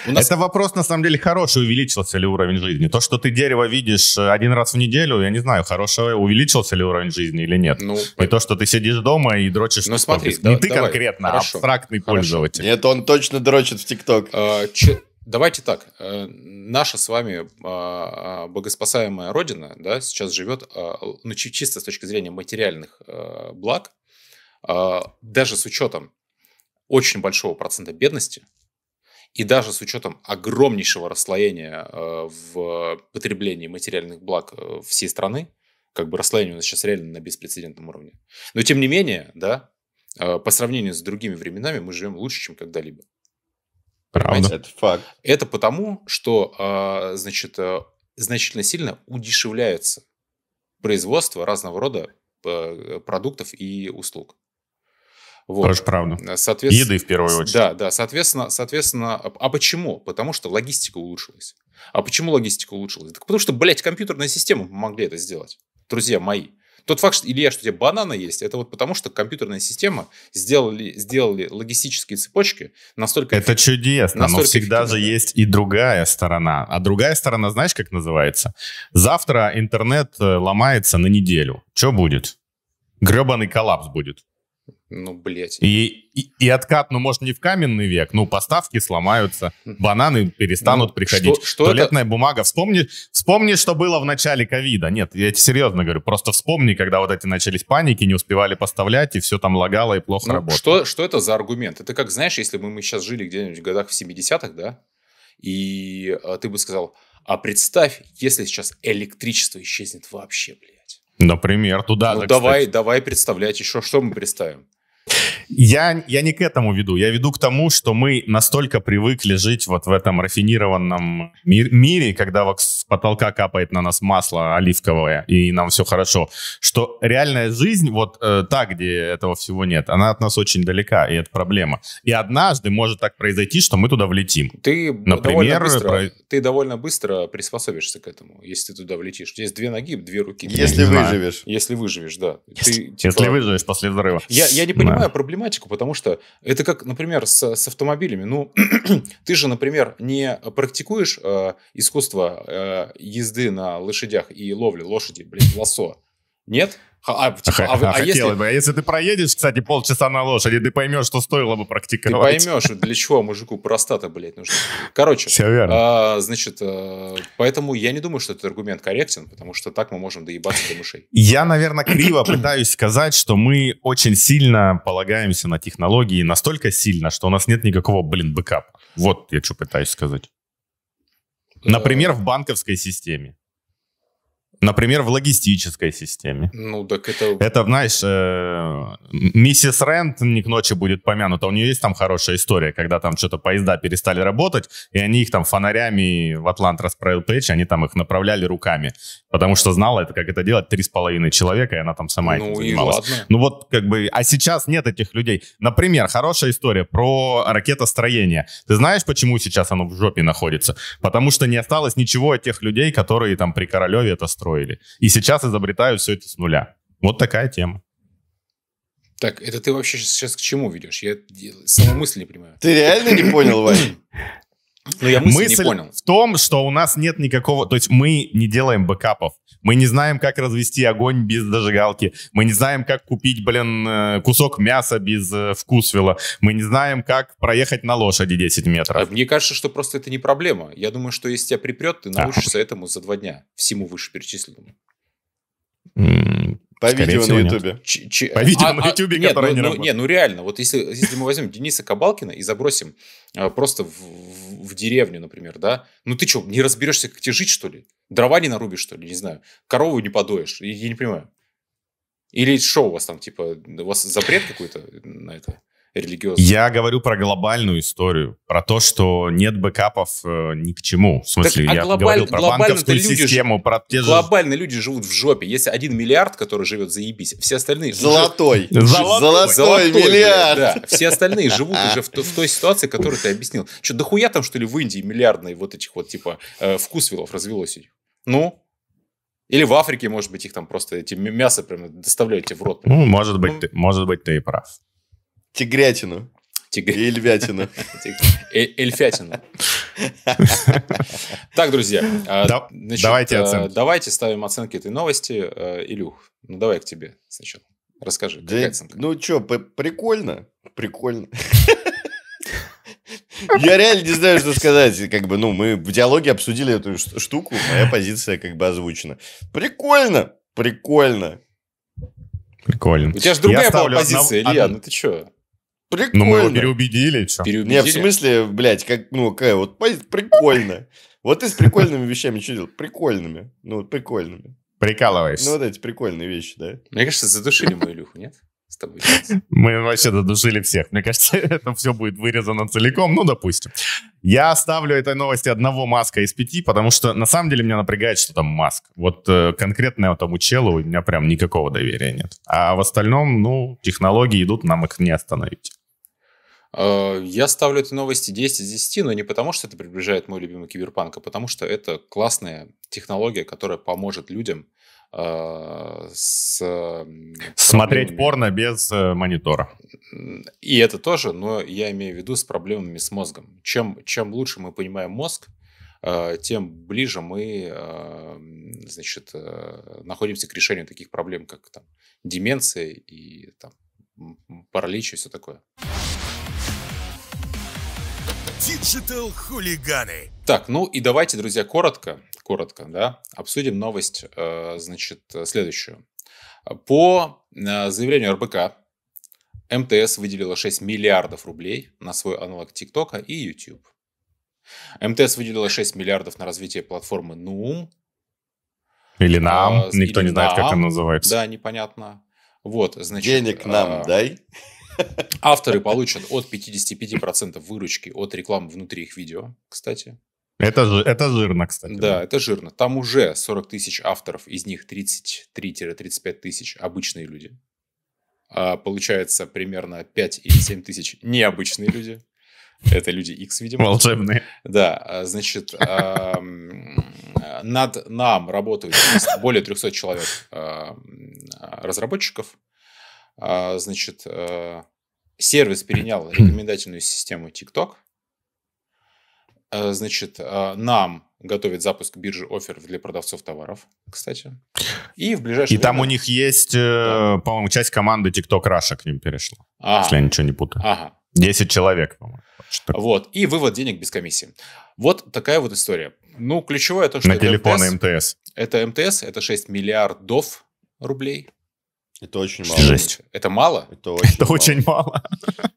нас... Это вопрос, на самом деле, хороший, увеличился ли уровень жизни. То, что ты дерево видишь э, один раз в неделю, я не знаю, хорошего, увеличился ли уровень жизни или нет. Ну, и то, что ты сидишь дома и дрочишь ну, смотри, в да, Не ты давай, конкретно, а хорошо, абстрактный хорошо. пользователь. Нет, он точно дрочит в ТикТок. А, че... Давайте так. Э, наша с вами а, а, богоспасаемая Родина да, сейчас живет а, ну, чисто с точки зрения материальных э, благ, даже с учетом очень большого процента бедности и даже с учетом огромнейшего расслоения э, в потреблении материальных благ всей страны, как бы расслоение у нас сейчас реально на беспрецедентном уровне. Но тем не менее, да, по сравнению с другими временами мы живем лучше, чем когда-либо. Правда. Это факт. Это потому, что, а, значит, э, значительно сильно удешевляется производство разного рода э, продуктов и услуг. Вот. Тоже правда. Э, соответственно, Еды в первую очередь. Да, да. Соответственно, соответственно, а почему? Потому что логистика улучшилась. А почему логистика улучшилась? Так потому что, блядь, компьютерные системы могли это сделать. Друзья мои. Тот факт, что Илья, что у тебя бананы есть, это вот потому, что компьютерная система сделали, сделали логистические цепочки настолько... Это чудесно, настолько но всегда же есть и другая сторона. А другая сторона, знаешь, как называется? Завтра интернет э, ломается на неделю. Что будет? Гребаный коллапс будет. Ну, блядь. И, и, и откат, ну, может, не в каменный век, ну, поставки сломаются, хм. бананы перестанут ну, приходить. Что, что Туалетная это? бумага. Вспомни, вспомни, что было в начале ковида. Нет, я тебе серьезно говорю. Просто вспомни, когда вот эти начались паники, не успевали поставлять, и все там лагало и плохо ну, работало. Что, что это за аргумент? Это как, знаешь, если бы мы сейчас жили где-нибудь в годах в 70-х, да, и а, ты бы сказал, а представь, если сейчас электричество исчезнет вообще, блядь. Например, туда ну, же, давай, кстати. давай представлять еще, что мы представим. Я, я не к этому веду. Я веду к тому, что мы настолько привыкли жить вот в этом рафинированном мир, мире, когда с потолка капает на нас масло оливковое, и нам все хорошо, что реальная жизнь, вот э, та, где этого всего нет, она от нас очень далека, и это проблема. И однажды может так произойти, что мы туда влетим. Ты, Например, довольно, быстро, про... ты довольно быстро приспособишься к этому, если ты туда влетишь. Здесь две ноги, две руки. Если выживешь. Если выживешь, да. Если, ты, типа... выживешь после взрыва. Я, я не понимаю да. проблему проблематику, потому что это как, например, с, с автомобилями. Ну, ты же, например, не практикуешь э, искусство э, езды на лошадях и ловли лошади, блин, лосо. Нет? А, типа, а, вы, а, а если... бы. А если ты проедешь, кстати, полчаса на лошади, ты поймешь, что стоило бы практиковать. Ты поймешь, для чего мужику простата, блядь, нужна. Короче, Все верно. А, значит, а, поэтому я не думаю, что этот аргумент корректен, потому что так мы можем доебаться до мышей. Я, наверное, криво пытаюсь сказать, что мы очень сильно полагаемся на технологии, настолько сильно, что у нас нет никакого, блин, бэкапа. Вот я что пытаюсь сказать. Э. Например, в банковской системе. Например, в логистической системе. Ну, так это... Это, знаешь, э, миссис к ночи будет помянута. У нее есть там хорошая история, когда там что-то поезда перестали работать, и они их там фонарями в Атлант расправил плечи, они там их направляли руками. Потому что знала это, как это делать, три с половиной человека, и она там сама ну, этим занималась. И ладно. Ну вот как бы... А сейчас нет этих людей. Например, хорошая история про ракетостроение. Ты знаешь, почему сейчас оно в жопе находится? Потому что не осталось ничего от тех людей, которые там при Королеве это строили построили. И сейчас изобретаю все это с нуля. Вот такая тема. Так, это ты вообще сейчас к чему ведешь? Я саму мысль не понимаю. Ты реально не понял, Вань? Ну, я мысль, мысль не понял. в том, что у нас нет никакого... То есть мы не делаем бэкапов. Мы не знаем, как развести огонь без дожигалки. Мы не знаем, как купить, блин, э, кусок мяса без э, вкусвела. Мы не знаем, как проехать на лошади 10 метров. Мне кажется, что просто это не проблема. Я думаю, что если тебя припрет, ты научишься а. этому за два дня. Всему вышеперечисленному. По Скорее видео на Ютубе. По видео а, на а, Ютубе, а, которое ну, ну не ну, работает. Нет, ну реально, вот если, если мы возьмем Дениса Кабалкина и забросим а, просто в, в, в деревню, например, да, ну ты что, не разберешься, как тебе жить, что ли? Дрова не нарубишь, что ли, не знаю. Корову не подоешь, я, я не понимаю. Или что у вас там, типа, у вас запрет какой-то на это? религиозные. Я говорю про глобальную историю, про то, что нет бэкапов э, ни к чему. В смысле, так, а я глобаль... говорил про банковскую систему, ж... про те же... Глобально люди живут в жопе. Если один миллиард, который живет, заебись, все остальные... Золотой! Уже... Золотой, золотой, золотой миллиард! да. Все остальные живут а. уже в, той ситуации, которую ты объяснил. Что, дохуя там, что ли, в Индии миллиардные вот этих вот, типа, э, вкусвилов развелось? Ну, или в Африке, может быть, их там просто эти мясо прям доставляют тебе в рот. Ну, может быть, ну, ты, может быть, ты и прав. Тигрятину. Тигр... И львятину. Э, Эльфятину. Так, друзья. А, давайте а, оценки. Давайте ставим оценки этой новости. А, Илюх, ну давай к тебе сначала. Расскажи, какая оценка? Ну что, прикольно. Прикольно. Я реально не знаю, что сказать. Как бы, ну, мы в диалоге обсудили эту штуку, моя позиция как бы озвучена. Прикольно, прикольно. Прикольно. У тебя же другая была позиция, одно... Илья, ну ты чё? Прикольно. Но мы его переубедили. Что? Переубедили? Не, в смысле, блядь, как, ну, какая вот, прикольно. Вот ты с прикольными вещами что делал? Прикольными. Ну, вот прикольными. Прикалываешься. Ну, вот эти прикольные вещи, да. Мне кажется, задушили мою Илюху, нет? с тобой. Мы вообще задушили всех. Мне кажется, это все будет вырезано целиком. Ну, допустим. Я оставлю этой новости одного маска из пяти, потому что на самом деле меня напрягает, что там маск. Вот э, конкретно этому челу у меня прям никакого доверия нет. А в остальном, ну, технологии идут, нам их не остановить. А, я ставлю этой новости 10 из 10, но не потому, что это приближает мой любимый киберпанк, а потому что это классная технология, которая поможет людям а, с... Смотреть порно без э, монитора. И это тоже, но я имею в виду с проблемами с мозгом. Чем, чем лучше мы понимаем мозг, а, тем ближе мы значит, э, находимся к решению таких проблем, как там, деменция и там, паралич и все такое. Digital хулиганы. Так, ну и давайте, друзья, коротко, коротко, да, обсудим новость, э, значит, следующую. По э, заявлению РБК, МТС выделила 6 миллиардов рублей на свой аналог ТикТока и YouTube. МТС выделила 6 миллиардов на развитие платформы Нум. Или нам, а, никто или не знает, нам. как она называется. Да, непонятно. Вот, значит, Денег нам а, дай. Авторы получат от 55% выручки от рекламы внутри их видео, кстати. Это, это жирно, кстати. Да, да, это жирно. Там уже 40 тысяч авторов, из них 33-35 тысяч обычные люди. А получается примерно 5 или 7 тысяч необычные люди. Это люди X, видимо. Волшебные. Да, а, значит, над нам работают более 300 человек разработчиков. А, значит, э, сервис перенял рекомендательную систему TikTok. Э, значит, э, нам готовит запуск биржи офер для продавцов товаров, кстати. И в ближайшем. И время... там у них есть, да. по-моему, часть команды TikTok Russia к ним перешла, а если я ничего не путаю. Ага. 10 человек, по-моему. Вот. И вывод денег без комиссии. Вот такая вот история. Ну, ключевое то, что... На телефоны МТС. МТС. Это МТС, это 6 миллиардов рублей. Это очень мало. Жесть. Это мало? Это очень, это мало. очень мало.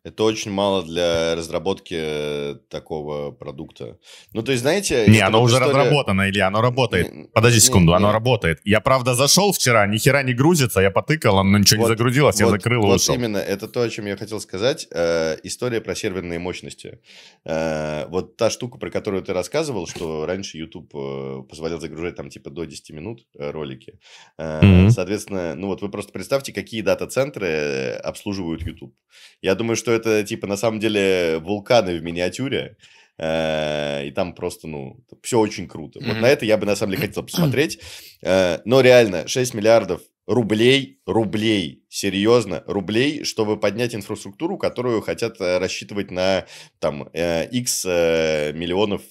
Это очень мало для разработки э, такого продукта. Ну, то есть, знаете... Не, оно уже история... разработано, или оно работает. Не, Подожди секунду, не, оно не. работает. Я, правда, зашел вчера, ни хера не грузится, я потыкал, оно ничего вот, не загрузилось, вот, я закрыл вот ушел. именно, это то, о чем я хотел сказать. Э, история про серверные мощности. Э, вот та штука, про которую ты рассказывал, что раньше YouTube э, позволял загружать там типа до 10 минут э, ролики. Э, mm-hmm. Соответственно, ну вот вы просто представьте, какие дата-центры обслуживают YouTube. Я думаю, что это, типа, на самом деле вулканы в миниатюре. Э, и там просто, ну, все очень круто. Вот на это я бы, на самом деле, хотел посмотреть. Э, но реально, 6 миллиардов рублей, рублей серьезно рублей, чтобы поднять инфраструктуру, которую хотят э, рассчитывать на там x э, э, миллионов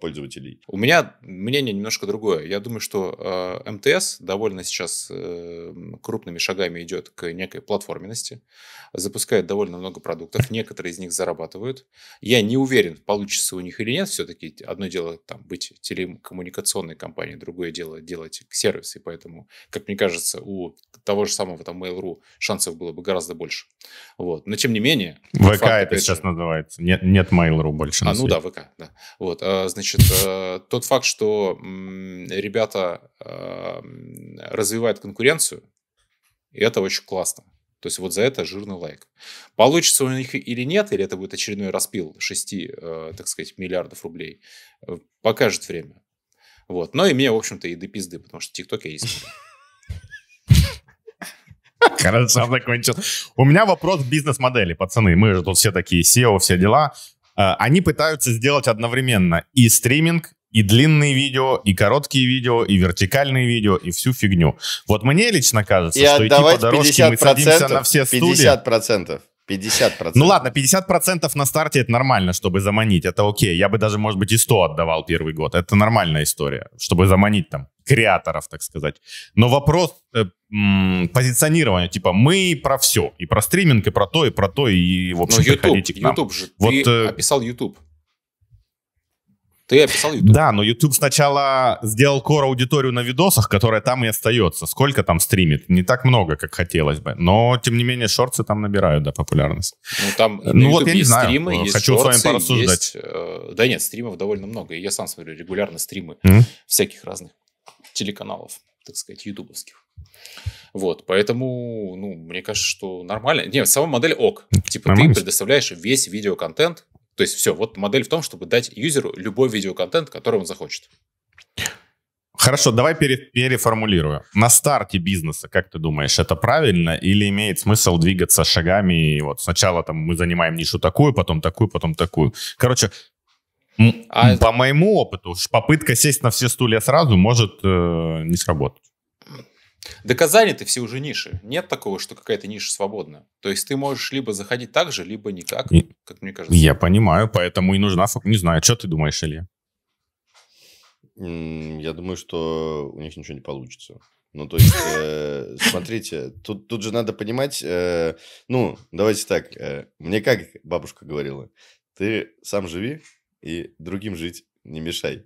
пользователей. У меня мнение немножко другое. Я думаю, что МТС довольно сейчас крупными шагами идет к некой платформенности, запускает довольно много продуктов, некоторые из них зарабатывают. Я не уверен, получится у них или нет, все-таки одно дело там быть телекоммуникационной компанией, другое дело делать сервисы, поэтому, как мне кажется, у того же самого там Mail.ru шансов было бы гораздо больше. Вот. Но тем не менее... ВК факт, это сейчас же... называется. Нет, нет Mail.ru больше. А, ну да, ВК. Да. Вот. Э, значит, э, тот факт, что ребята э, развивают конкуренцию, и это очень классно. То есть вот за это жирный лайк. Получится у них или нет, или это будет очередной распил 6, так сказать, миллиардов рублей, покажет время. Вот. Но и мне, в общем-то, и до пизды, потому что ТикТок я есть. Хорошо закончил. У меня вопрос бизнес-модели, пацаны. Мы же тут все такие SEO, все дела. А, они пытаются сделать одновременно и стриминг, и длинные видео, и короткие видео, и вертикальные видео, и всю фигню. Вот мне лично кажется, и что идти по дорожке мы садимся на все стулья. 50%. 50%. Ну ладно, 50% на старте это нормально, чтобы заманить, это окей. Я бы даже, может быть, и 100 отдавал первый год. Это нормальная история, чтобы заманить там креаторов, так сказать. Но вопрос э, м, позиционирования, типа, мы про все, и про стриминг, и про то, и про то, и, в общем, YouTube, приходите к нам. YouTube же, вот, ты э... описал YouTube. Ты описал YouTube. Да, но YouTube сначала сделал кор аудиторию на видосах, которая там и остается. Сколько там стримит? Не так много, как хотелось бы. Но, тем не менее, шорты там набирают, да, популярность. Ну, там ну, вот, я не знаю. стримы, э, есть Хочу шорты, с вами порассуждать. Есть, э, да нет, стримов довольно много. И я сам смотрю регулярно стримы mm-hmm. всяких разных телеканалов, так сказать, ютубовских. Вот, поэтому, ну, мне кажется, что нормально. Не, сама модель ок. Типа Нормально. ты предоставляешь весь видеоконтент. То есть все, вот модель в том, чтобы дать юзеру любой видеоконтент, который он захочет. Хорошо, давай пере, переформулирую. На старте бизнеса, как ты думаешь, это правильно или имеет смысл двигаться шагами? И вот сначала там мы занимаем нишу такую, потом такую, потом такую. Короче, а... По моему опыту, попытка сесть на все стулья сразу может э, не сработать. Доказали ты все уже ниши. Нет такого, что какая-то ниша свободна. То есть ты можешь либо заходить так же, либо никак, и... как мне кажется. Я понимаю, поэтому и нужна... Не знаю, что ты думаешь, Илья? Я думаю, что у них ничего не получится. Ну, то есть, э, смотрите, тут, тут же надо понимать, э, ну, давайте так, э, мне как бабушка говорила, ты сам живи, и другим жить не мешай.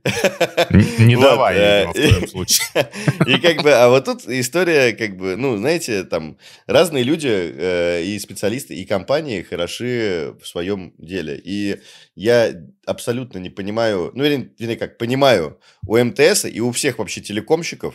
Не, вот, давай, э, видимо, в твоем случае. И как бы, а вот тут история, как бы, ну, знаете, там разные люди э, и специалисты, и компании хороши в своем деле. И я абсолютно не понимаю, ну, или как, понимаю, у МТС и у всех вообще телекомщиков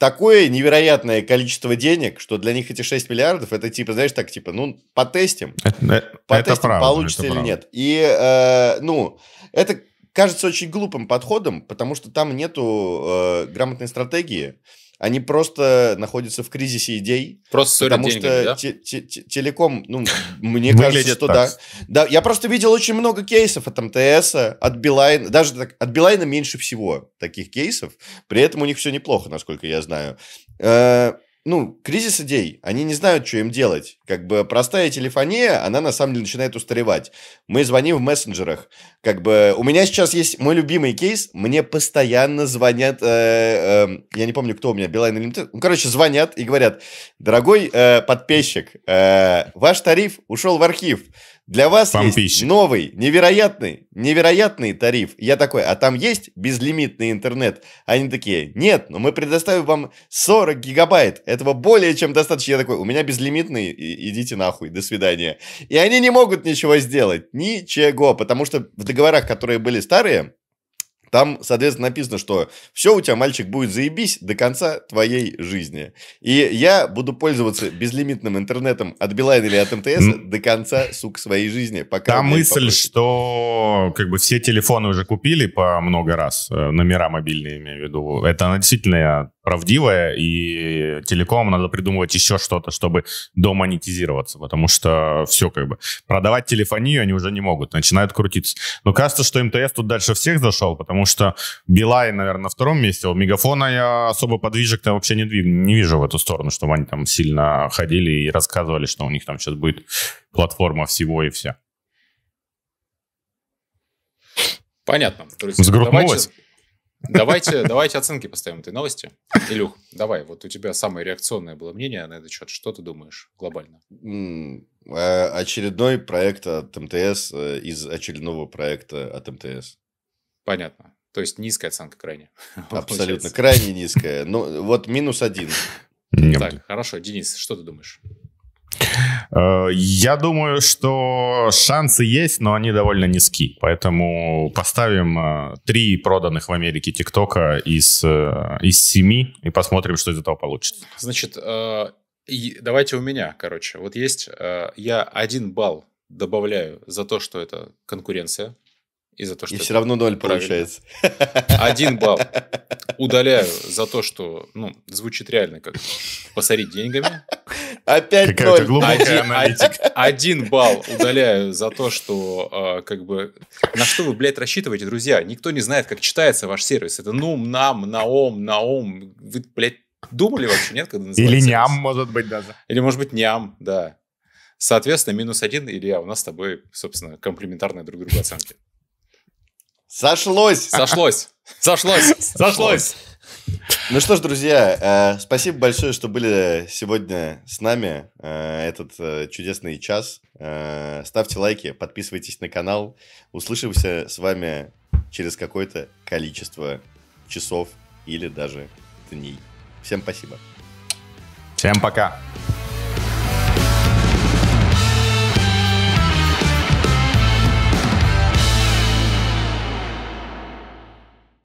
такое невероятное количество денег, что для них эти 6 миллиардов, это типа, знаешь, так, типа, ну, потестим, это, э, потестим, это правда, получится это или нет. И, э, ну, это кажется очень глупым подходом, потому что там нету э, грамотной стратегии, они просто находятся в кризисе идей. Просто Потому деньги, что да? телеком, ну, мне кажется, что да. Да, я просто видел очень много кейсов от МТС, от Билайна, даже так, от Билайна меньше всего таких кейсов. При этом у них все неплохо, насколько я знаю. Э, ну, кризис идей, они не знают, что им делать. Как бы простая телефония, она на самом деле начинает устаревать. Мы звоним в мессенджерах. Как бы у меня сейчас есть мой любимый кейс, мне постоянно звонят, э, э, я не помню, кто у меня, Билайн или ну, короче, звонят и говорят, дорогой э, подписчик, э, ваш тариф ушел в архив, для вас Помпищик. есть новый, невероятный, невероятный тариф. Я такой, а там есть безлимитный интернет? Они такие, нет, но мы предоставим вам 40 гигабайт. Этого более чем достаточно. Я такой, у меня безлимитный, и, идите нахуй, до свидания. И они не могут ничего сделать. Ничего. Потому что в договорах, которые были старые, там, соответственно, написано, что все у тебя, мальчик, будет заебись до конца твоей жизни. И я буду пользоваться безлимитным интернетом от Билайна или от МТС до конца, сука, своей жизни. Пока Та мысль, попросит. что как бы все телефоны уже купили по много раз, э, номера мобильные, имею в виду. Это она действительно правдивая, и телеком надо придумывать еще что-то, чтобы домонетизироваться, потому что все как бы. Продавать телефонию они уже не могут, начинают крутиться. Но кажется, что МТС тут дальше всех зашел, потому потому что Билайн, наверное, на втором месте, у Мегафона я особо подвижек-то вообще не, двиг... не вижу в эту сторону, чтобы они там сильно ходили и рассказывали, что у них там сейчас будет платформа всего и все. Понятно. Сгруппнулось? Давайте, давайте оценки поставим этой новости. Илюх, давай, вот у тебя самое реакционное было мнение на этот счет. Что ты думаешь глобально? Э, очередной проект от МТС э, из очередного проекта от МТС. Понятно. То есть низкая оценка крайне. Абсолютно, крайне низкая. Ну, вот минус один. Так, хорошо. Денис, что ты думаешь? Э, я думаю, что шансы есть, но они довольно низки. Поэтому поставим э, три проданных в Америке ТикТока из, э, из семи и посмотрим, что из этого получится. Значит, давайте у меня, короче. Вот есть, я один балл добавляю за то, что это конкуренция и за то, что... И все равно ноль правильно. получается. Один балл. Удаляю за то, что, ну, звучит реально как посорить деньгами. Опять Какая-то глубокая Один балл удаляю за то, что, а, как бы, на что вы, блядь, рассчитываете, друзья? Никто не знает, как читается ваш сервис. Это нум, нам, наом, наом. Вы, блядь, думали вообще, нет, когда называется? Или ням, может быть, даже. Или, может быть, ням, да. Соответственно, минус один, Илья, а у нас с тобой, собственно, комплементарные друг другу оценки. Сошлось! Сошлось! Сошлось! Сошлось! Ну что ж, друзья, э, спасибо большое, что были сегодня с нами э, этот э, чудесный час. Ставьте лайки, подписывайтесь на канал. Услышимся с вами через какое-то количество часов или даже дней. Всем спасибо. Всем пока.